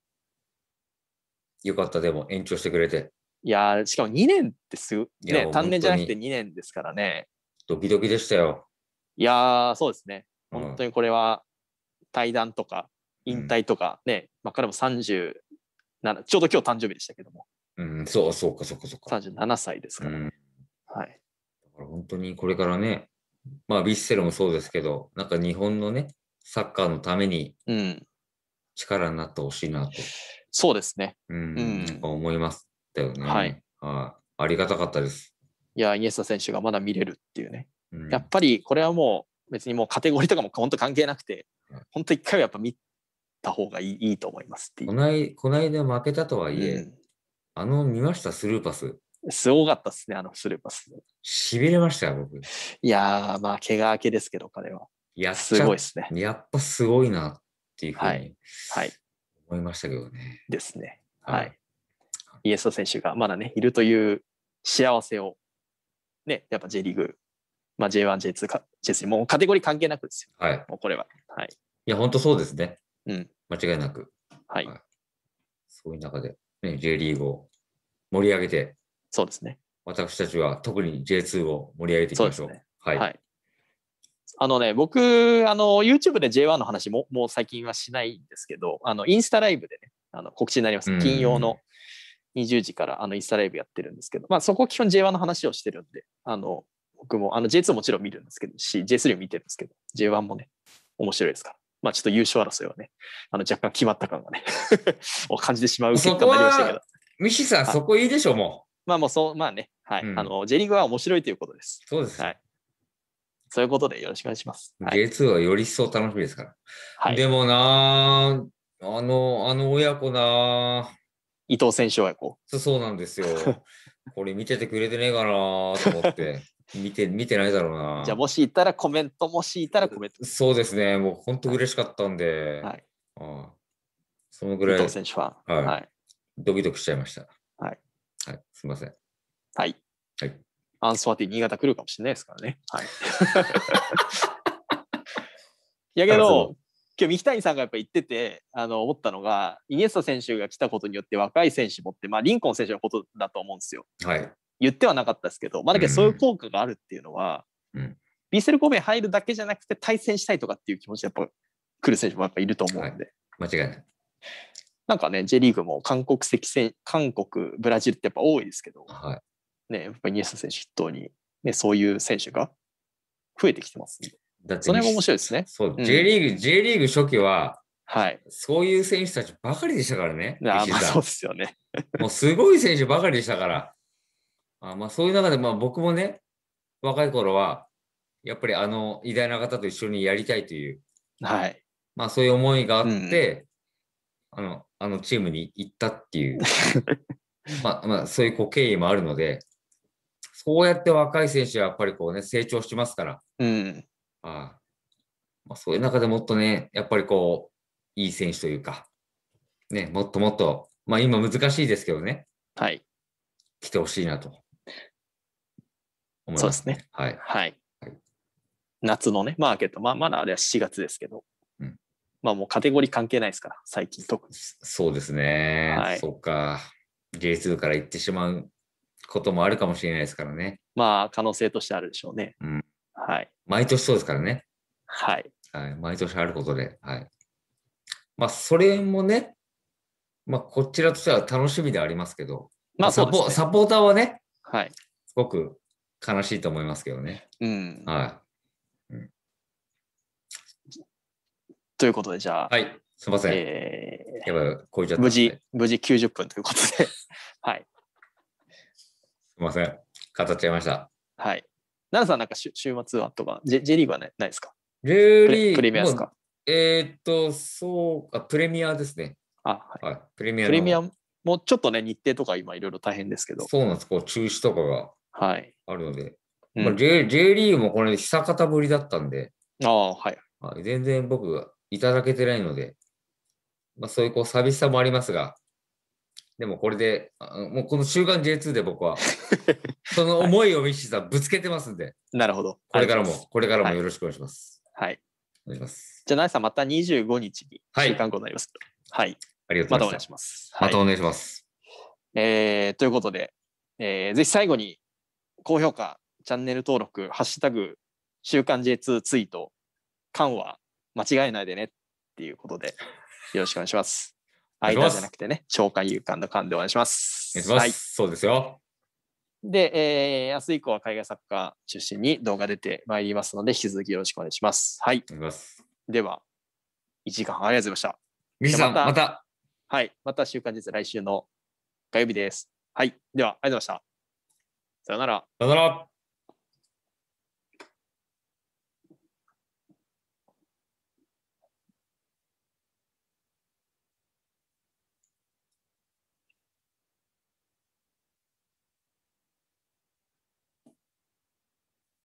よかった、でも延長してくれて。いやしかも2年ってすぐ、ね、単年じゃなくて2年ですからね。ドキドキでしたよ。いやそうですね。本当にこれは、対談とか、引退とかね、うん、まあ、彼も30ちょうど今日誕生日でしたけども。うん、そう、そうか、そうか、そうか。37歳ですから、ね、うん、はい。だから本当にこれからね、まあ、ヴィッセルもそうですけど、なんか日本のね、サッカーのために力になってほしいなと、うん、そうですね。うん、うん、思いますだよね。はい。はあ、ありがたかったです。いや、イエスタ選手がまだ見れるっていうね。うん、やっぱりこれはもう別にもうカテゴリーとかも本当関係なくて、本当一回はやっぱ見た方がいいいいと思いますいこないこ負けたとはいえ、うん、あの見ましたスルーパス。すごかったですね、あのスルーパス。しびれましたよ、僕。いやー、まあ、怪我明けですけど、彼は。いや、すごいですね。やっぱすごいなっていうふうに、はい、はい、思いましたけどね。ですね。はい。イエスト選手がまだね、いるという幸せを、ね、やっぱ J リーグ、まあ、J1、J2 J3、もうカテゴリー関係なくですよ。はい。もうこれは。はい。いや、本当そうですね。うん、間違いなく、はい、そういう中で、ね、J リーグを盛り上げて、そうですね。私たちは特に J2 を盛り上げていきましょう。うね、はい、はい、あのね、僕、あの、YouTube で J1 の話も、もう最近はしないんですけど、あの、インスタライブでね、あの告知になります。金曜の20時からあのインスタライブやってるんですけど、まあそこ基本 J1 の話をしてるんで、あの、僕もあの J2 もちろん見るんですけどし、J3 も見てるんですけど、J1 もね、面白いですから。まあちょっと優勝争いはね、あの若干決まった感がね を感じてしまう結果になりましたけど。ミシさん、そこいいでしょ、もう。まあもうそう、まあね、はい。うん、あの、J リーグは面白いということです。そうです。はい。そういうことでよろしくお願いします。J2 はより一層楽しみですから。はい、でもなあの、あの親子な伊藤選手親子。そうなんですよ。これ見ててくれてねえかなと思って。見て、見てないだろうな。じゃあ、もしいたらコメント、もしいたらコメント。そうですね、もう本当嬉しかったんで、はい、ああそのぐらい、選手は、はい、はい、ドキドキしちゃいました。はい。はい、すみません。はい。はい、アンスワティ、新潟来るかもしれないですからね。はい。やけど、今日三木谷さんがやっぱ言っててあの思ったのがイニエスタ選手が来たことによって若い選手もって、まあ、リンコン選手のことだと思うんですよ。はい、言ってはなかったですけど、まあ、だけどそういう効果があるっていうのは、うん、ビーセル神戸入るだけじゃなくて対戦したいとかっていう気持ちやっぱ来る選手もやっぱいると思うんで、はい、間違いない。なんかね、J リーグも韓国籍戦、韓国、ブラジルってやっぱ多いですけど、はい、ね、やっぱりニエスタ選手筆頭に、ね、そういう選手が増えてきてますだってそれも面白いですね。そう、うん、J リーグ、J リーグ初期は、はい、そういう選手たちばかりでしたからね。あまあそうですよね。もうすごい選手ばかりでしたから。あまあ、そういう中で、まあ、僕もね、若い頃は、やっぱりあの偉大な方と一緒にやりたいという、はい。まあ、そういう思いがあって、うん、あの、あのチームに行ったっていう、まあ、まあ、そういうこう経緯もあるので、そうやって若い選手はやっぱりこうね、成長しますから、うん。あまあ、そういう中でもっとね、やっぱりこう、いい選手というか、ね、もっともっと、まあ今難しいですけどね、はい。来てほしいなと思います、そうですね。はい。はい。夏のね、マーケット、まあ、まだあれは4月ですけど、うん、まあもうカテゴリー関係ないですから、最近特に。そうですね。はい、そっか。J2 から行ってしまうこともあるかもしれないですからね。まあ、可能性としてあるでしょうね。うん。はい。毎年そうですからね。はい。はい、毎年あることで。はい。まあ、それもね、まあ、こちらとしては楽しみでありますけど、まあ、サポーターはね、はい、すごく悲しいと思いますけどね。うん。はい。うん、ということで、じゃあ。はい。すみません。えー、や無事、無事90分ということで。はい。すみません。語っちゃいました。はい。奈良さん、なんか週末はとか、J, J リーグはないないですか ?J リーグプレミアですかえー、っと、そうあ、プレミアですね。あ、はい。はい、プレミアプレミアもうちょっとね、日程とか今いろいろ大変ですけど。そうなんです。こう中止とかがはい。あるので、うんまあ、J, J リーグもこれ久方ぶりだったんで、ああ、はい。まあ、全然僕、いただけてないので、まあ、そういうこう寂しさもありますが、でもこれで、もうこの週刊 J2 で僕は、その思いをミッシーさんぶつけてますんで、はい、なるほど。これからも、これからもよろしくお願いします。はい。お願いします。じゃあ、ナイさんまた25日に週刊号になります。はい。はい、ありがとうございます。またお願いします。またお願いします。えー、ということで、えー、ぜひ最後に高評価、チャンネル登録、ハッシュタグ、週刊 J2 ツイート、缶は間違えないでねっていうことで、よろしくお願いします。相手じゃなくてね、召喚勇感の間でお願いします。お願いします。はい、そうですよ。で、えー、明日以降は海外サッカー中心に動画出てまいりますので、引き続きよろしくお願いします。はい。いでは、1時間半ありがとうございました。ミさん、また。はい。また週刊日来週の火曜日です。はい。では、ありがとうございました。さよなら。さよなら。